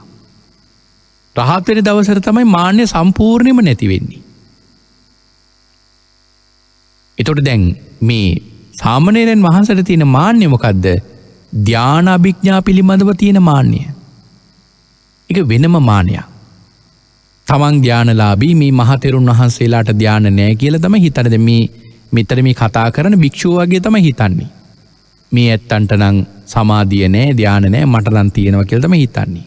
රහත්වෙන දවසර තමයි මාන්‍ය සම්පූර්ණයම නැතිවෙන්නේ එතොට දැන් මේ සාමනේරෙන් වහන්සට තියෙන මාන්‍යමකක්ද ධ්‍යානාභිඥා පිළිබඳව තියෙන මාන්‍යය. එක වෙනම මානයක්. තමන් ධ්‍යානලාබී මේ මහතෙරුන් වහන්සේලාට ධ්‍යාන නෑ කියල තම හිතනද මේ මෙතර මේ කතා කරන භික්‍ෂූවගේ තම හිතන්නේ. මේ ඇත්තන්ට නං සමාධිය නෑ ධ්‍යාන නෑ මටලන් තියෙනව කියලතම හිතන්නේ.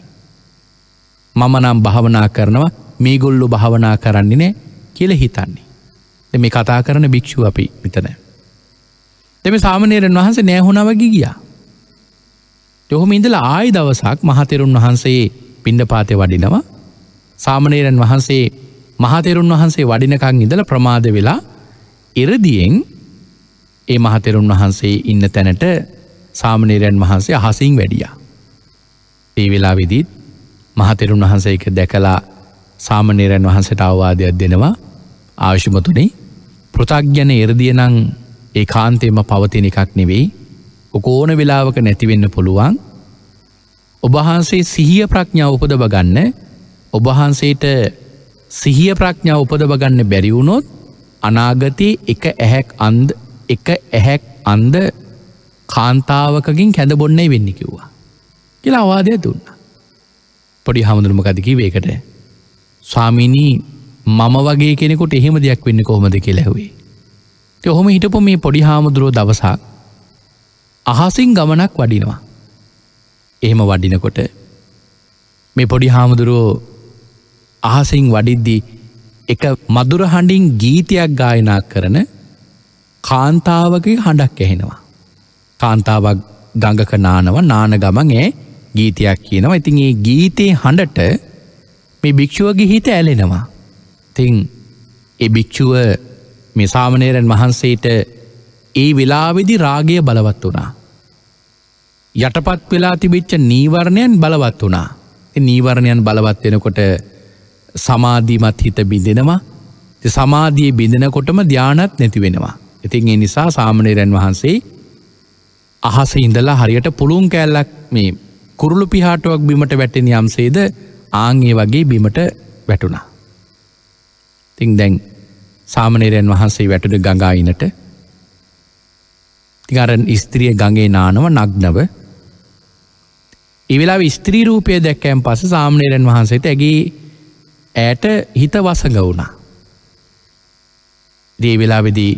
මම නම් භාවනා කරනවා මේගොල්ලු භාවනා කරන්නේ නෑ කියල හිතන්නේ. මේ කතා කරන භික්‍ෂුව අපි විතනෑ. දෙම සාමනයරන් වහන්ස නෑහුණවගේ ගියා. යොහොම ඉඳල ආයි දවසක් මහතෙරුන් වහන්සේ පිණ්ඩ පාතය වඩිනවා සාමනේරන් වහන්සේ මහතෙරුන් වහන්සේ වඩිනකං ඉඳල ප්‍රමාද වෙලා එරදියෙන් ඒ මහතෙරුන් වහන්සේ ඉන්න තැනට සාමනේරයන් වහන්සේ අහසින් වැඩිය. ඒ වෙලා විදිත් මහතෙරුන් වහන්සේ එක දැකලා සාමනේරයන් වහන්සට අවවාදයක් දෙනවා ආශිමතුනේ පෘතක්්‍යන එරදිය නං ඒ කාන්තයම පවතින එකක් නෙවෙයි ඕකෝන වෙලාවක නැතිවෙන්න පුළුවන් ඔබහන්සේ සිහිය ප්‍රඥාව උපද වගන්න ඔබහන්සේට සිහිය ප්‍රඥාව උපද වගන්න බැරිවුණොත් අනාගතයේ එක ඇහැක් අන්ද එක ඇහැක් අන්ද කාන්තාවකින් කැඳබොන්නේ වෙන්න කිව්වා කියලා අවාදය දුන්න පොඩි හමුදුරුමකදකි වේකට ස්වාමිනී මම වගේ කෙනෙකුට එහෙම දෙයක් වෙන්න කොහොමද කියලැවේ ඔහොම හිටපු මේ පොඩි හාමුදුරුව දවසක් අහසින් ගමනක් වඩිනවා. එහෙම වඩිනකොට මේ පොඩි හාමුදුරුවෝ අහසින් වඩිද්දි එක මදුර හඬින් ගීතයක් ගායනා කරන කාන්තාවගේ හඬක් ඇහෙනවා. කාන්තාවක් ගඟක නානව නාන ගමන් ඒ ගීතයක් කියනවා ඉතින් ඒ ගීතේ හඬට මේ භික්‍ෂුවගේ හිත ඇලෙනවා. තිං ඒ භික්‍ෂුව මේ සාමනේරන් වහන්සේට ඒ වෙලාවෙදි රාගය බලවත් වනා. යටපත් වෙලා තිබිච්ච නීවරණයන් බලවත් වනා. නීවරණයන් බලවත් වෙනකොට සමාධීමත් හිත බිඳෙනවා සමාධිය බිඳෙනකොටම ධ්‍යානත් නැති වෙනවා. ඉතින් ඒ නිසා සාමනේරන් වහන්සේ අහස ඉඳලා හරියට පුළුන් කෑල්ලක් මේ කුරුළු පිහාටුවක් බිමට වැටෙන යම්සේද ආංගේ වගේ බිමට වැටුණා. තිං දැන් සාමනේරයන් වහන්සේ වැටට ගඟායිනට තිකරන් ස්ත්‍රිය ගගේ නානව නක්නව ඉවෙලා ස්ත්‍රී රූපය දැක්කෑම් පස සාමනේරයන් වහන්සේට ඇගේ ඇයට හිත වසඟ වුණා දේ වෙලාවෙදී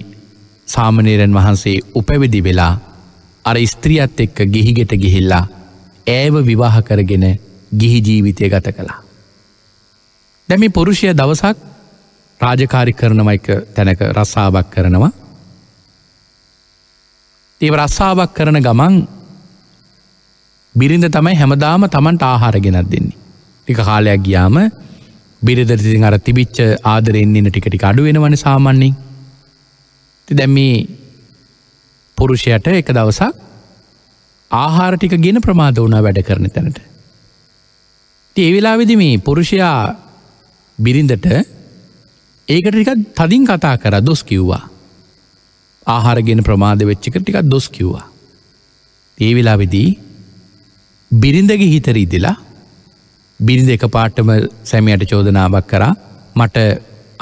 සාමනේරයන් වහන්සේ උපැවිදි වෙලා අර ස්ත්‍රියත් එක්ක ගිහිගෙට ගිහිල්ලා ඇව විවාහ කරගෙන ගිහි ජීවිතය ගත කළා දැමි පුරුෂය දවසක් රාජකාරි කරනවයික තැනක රස්සාාවක් කරනවා. ඒ රස්සාාවක් කරන ගමන් බිරිඳ තමයි හැමදාම තමන්ට ආහාර ගෙනත් දෙන්නේ. ටික කාලයක් ගියාම බිරිදරසින් අර තිබිච්ච ආදරෙන්න්නේන ටිකටි අඩුවෙනවන සාමන්නේ. ති දැම්ම පුරුෂයට එක දවසක් ආහාර ටික ගෙන ප්‍රමාද වුණා වැඩ කරන තැනට. ඒවෙලා විදි මේ පුරුෂයා බිරිඳට ඒකට ටිකත් තදින් කතා කර දොස් කිව්වා ආහාරගෙන ප්‍රමාද වෙච්චික ටිකක් දොස් කිව්වා ඒ වෙලා විදී බිරිඳගේ හිතර ඉදිලා බිරිඳ එක පාටම සැමියට චෝදනාවක් කරා මට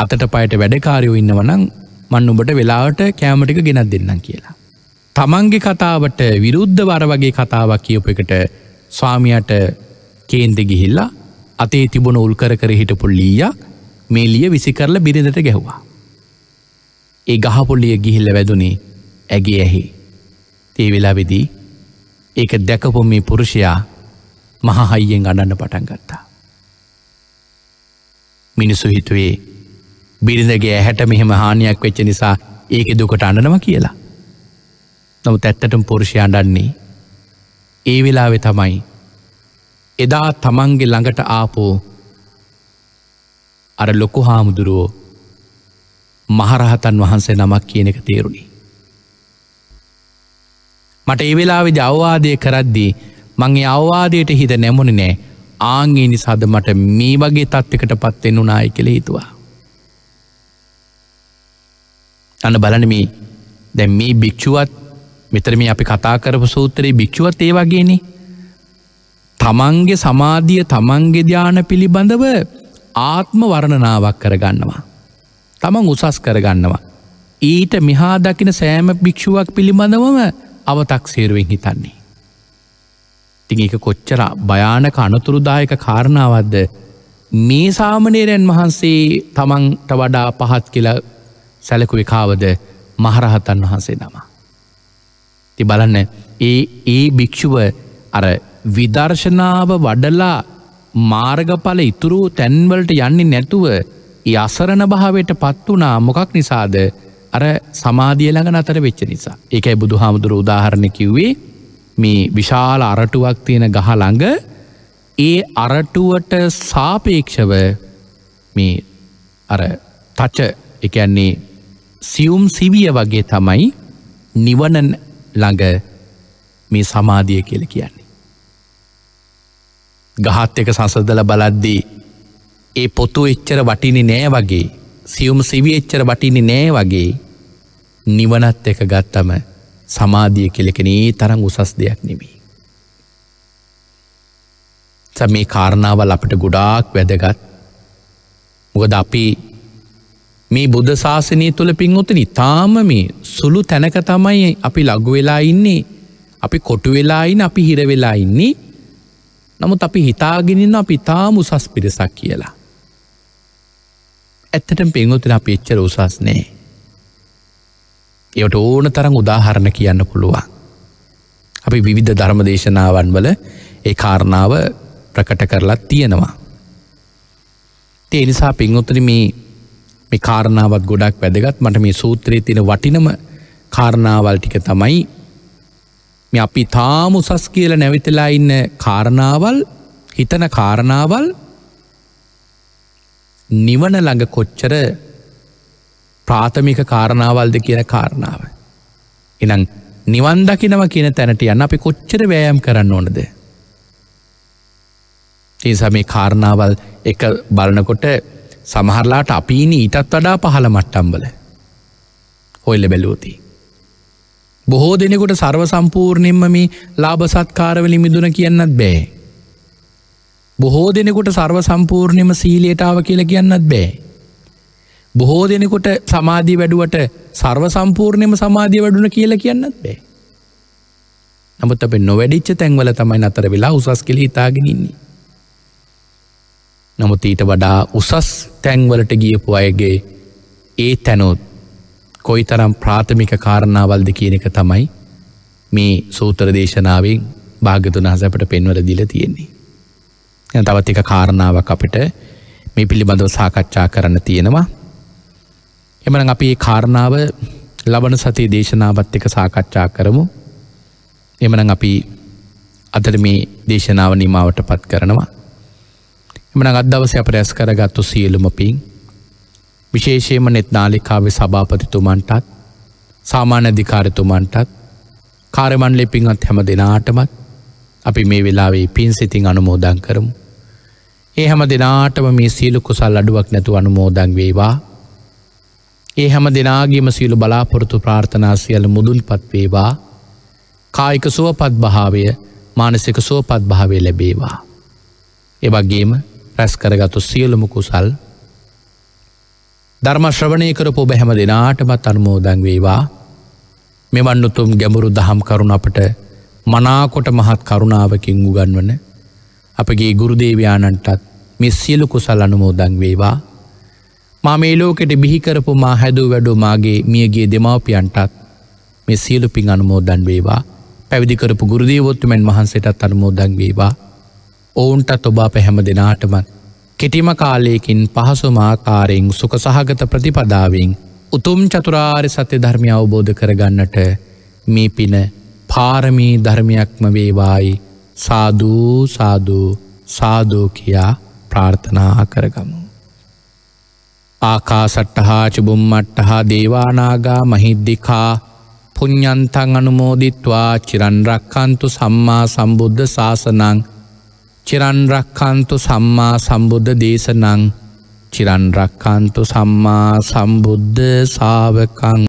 අතට පයට වැඩකාරයෝ ඉන්නවනම් මන් උඹට වෙලාවට කෑමටික ගෙනත් දෙන්නම් කියලා. තමන්ගේ කතාවට විරුද්ධ වර වගේ කතාවක් කියප එකට ස්වාමියට කේන්ද ගිහිල්ලා අතේ තිබුණ උල්කර කර හිටපුල් ලීයක් මේ ලිය විසි කරල බිරිඳට ගැහ්වා. ඒ ගහපොල්ලිය ගිහිල්ල වැදුනේ ඇගේ ඇහි. තේ වෙලා වෙදී ඒක දැකපොම් මේ පුරුෂයා මහහයියෙන් අඩන්න පටන් ගත්තා. මිනිසු හිතුවේ බිරිඳගේ ඇහැට මෙහෙම හානියක් වෙච්ච නිසා ඒක දුකට අඩනම කියලා. නමුත් ඇත්තටම පුරුෂය අඩන්නේ ඒ වෙලාවෙ තමයි එදා තමන්ගේ ළඟට ආපෝ අර ලොකු හාමුදුරුවෝ මහරහතන් වහන්සේ නමක් කියන එක තේරුණි. මට ඒවෙලාවෙ අවවාදය කරද්දී මංගේ අවවාදයට හිත නැමුණ නෑ ආංගේ නිසාද මට මේ වගේ තත්ත්කට පත්වෙන් වුනායි කළ හිතුවා. අන්න බලනම දැන් මේ භික්‍ෂුවත් මෙතර මේ අපි කතා කරපු සූත්‍රයේ භික්‍ෂුවත් ඒ වගේනේ තමන්ගේ සමාධිය තමන්ගේ ධ්‍යාන පිළිබඳව ආත්ම වරණනාවක් කරගන්නවා. තමන් උසස් කරගන්නවා. ඊට මිහා දකින සෑම භික්‍ෂුවක් පිළිබඳවම අවතක් සේරුවෙන් හිතන්නේ. තිඒක කොච්චර භයානක අනතුරුදායක කාරණාවද්ද මේ සාමනේරයන් වහන්සේ තමන්ට වඩා පහත් කියල සැලකුවේ කාවද මහරහතන් වහන්සේ නම. ති බලන්න ඒ ඒ භික්‍ෂුව අර විදර්ශනාව වඩලා මාර්ගඵල ඉතුරු තැන්වලට යන්නේ නැතුව අසරණ භාවයට පත් වනා මොකක් නිසාද අර සමාධියළඟ අතර වෙච්ච නිසා එකයි බුදු හාමුදුර උදාහරණ කිව්වේ මේ විශාල අරටුවක් තියෙන ගහළඟ ඒ අරටුවට සාපේක්ෂව මේ අර තච එකන්නේ සියුම් සිවිය වගේ තමයි නිවන ළඟ මේ සමාධිය කියල කියන්නේ. ගහත් එක සසදල බලද්දී ඒ පොතු එච්චර වටිනි නෑ වගේ සියුම් සිවි එච්චර වටිනි නෑ වගේ නිවනත් එක ගත්තම සමාධිය කෙලෙකෙන ඒ තරං උසස් දෙයක් නෙමී. මේ කාරණාවල් අපට ගොඩාක් වැදගත් මොකද අපි මේ බුද්ධ ශාසනය තුළ පින්වතන තාම මේ සුළු තැනක තමයි අපි ලගු වෙලා ඉන්නේ අපි කොටු වෙලායින් අපි හිරවෙලා ඉන්නේ නමුත් අපි හිතාගෙනන්න අපි තාම උසස් පිරිසක් කියලා. ඇත්තට පෙන්ගොතින අප එච්චර උසස් නෑ. එයට ඕන තරම් උදාහරණ කියන්න පුළුවන්. අපි විවිධ ධර්ම දේශනාවන් වල ඒ කාරණාව ප්‍රකට කරලා තියෙනවා. ඒ නිසා පින්ගොතන මේ කාරණාවත් ගොඩක් වැදගත් මට මේ සූත්‍රයේ තින වටිනම කාරණාවල් ටික තමයි මේ අපි තාම උසස් කියලා නැවිතලා ඉන්න කාරණාවල් හිතන කාරණාවල් නිවන ළඟ කොච්චර ප්‍රාථමික කාරණාවල්ද කියන කාරණාව. එනම් නිවන් දකිනව කියන තැනට යන්න අපි කොච්චර වෑයම් කරන්න ඕනද. ඒසා මේ කාරණාවල් එක බලනකොට සමහරලාට අපීනී ඉටත් වඩා පහළ මට්ටම්බල හොල්ල බැලූතිී. බොහෝ දෙනෙකුට සර්ව සම්පූර්ණයෙන්ම මේ ලාභ සත්කාරවලි මිදුන කියන්නත් බෑ. බොහෝ දෙනෙකුට සර්ව සම්පූර්ණයම සීලියටාව කියල කියන්නත් බෑ. බොහෝ දෙනෙකොට සමාධී වැඩුවට සර්ව සම්පූර්ණයම සමාධිය වැඩුන කියල කියන්නත් බෑ. නමුත් අප නොවැඩිච්ච තැන්වල තමයි අතර වෙලා උසස් කෙල හිතාගෙනන්නේ. නමුත් ඊට වඩා උසස් තැන්වලට ගියපු අයගේ ඒ තැනොත් කොයි තරම් ප්‍රාථමික කාරණාවල්ද කියන එක තමයි මේ සූතර දේශනාවෙන් භාගතුන හසැපට පෙන්වල දිල තියෙන්නේ. ය තවත් එක කාරණාවක් අපිට මේ පිළිබඳව සාකච්ඡා කරන්න තියෙනවා. එමන අපි කාරණාව ලබන සතිේ දේශනාවත් එක සාකච්ඡා කරමු එමන අපි අතර මේ දේශනාව නිමාවට පත් කරනවා. එමන අදවස අප රැස් කරගත්තු සියලුම පින් විශේෂයම නෙත්නාලිකාවේ සභාපතිතුමන්ටත් සාමාන්‍යධිකාරතුමන්ටත් කාරමන් ලිපින්වත් හැම දෙනාටමත් අපි මේ වෙලාවේ පින් සිතින් අනුමෝදන් කරමු. ඒ හැම දෙනාටම මේ සීලු කුසල් අඩුවක් නැතු අනුමෝදන් වේවා. ඒ හැම දෙනාගේම සීලු බලාපොරොතු ප්‍රාර්ථනා සියල මුදුල් පත්වේවා කායික සුවපත් භාවය මානසික සුවපත් භාවය ලැබේවා. එවගේම රැස් කරගතු සියලුම කුසල් ධර්ම ශ්‍රවණය කරපු බැහැම දෙනාටමත් අනුමෝදන් වේවා මෙවන්නුතුම් ගැඹුරු දහම් කරුණ අපට මනාකොට මහත් කරුණාවකින් උගන්වන අපගේ ගුරුදේවයාණන්ටත් මෙස්සියලු කුසල් අනුමෝදන් වේවා මා මේ ලෝකෙට බිහිකරපු මා හැදූ වැඩු මාගේ මියගේ දෙමාපියන්ටත් මෙ සියලු පින් අනුමෝදන් වේවා පැවිදිකරපු ගුරුදේවොත්තුමැන් වහන්සේටත් අනුමෝදන් වේවා ඔවුන්ටත් ඔබා පැහැම දෙනාටමත් කෙටිම කාලයකින් පහසුමාකාරයෙන් සුක සහගත ප්‍රතිපදාවෙන් උතුම් චතුරාර් සත්‍ය ධර්මය අවබෝධ කරගන්නට මේ පින පාරමී ධර්මයක්ම වේවායි සාධූ සාධූ සාධූ කියා ප්‍රාර්ථනා කරගමු. ආකාසට්ටහා චුබුම්මට්ටහා දේවානාගා මහිද්දිකා පුඤ්ඥන්තන් අනුමෝදිත්වා චිරන්රක්කන්තු සම්මා සම්බුද්ධ ශාසනං චිරන්රක්කන්තු සම්මා සම්බුද්ධ දේශනං චිරන්රක්කන්තු සම්මා සම්බුද්ධ සාාවකං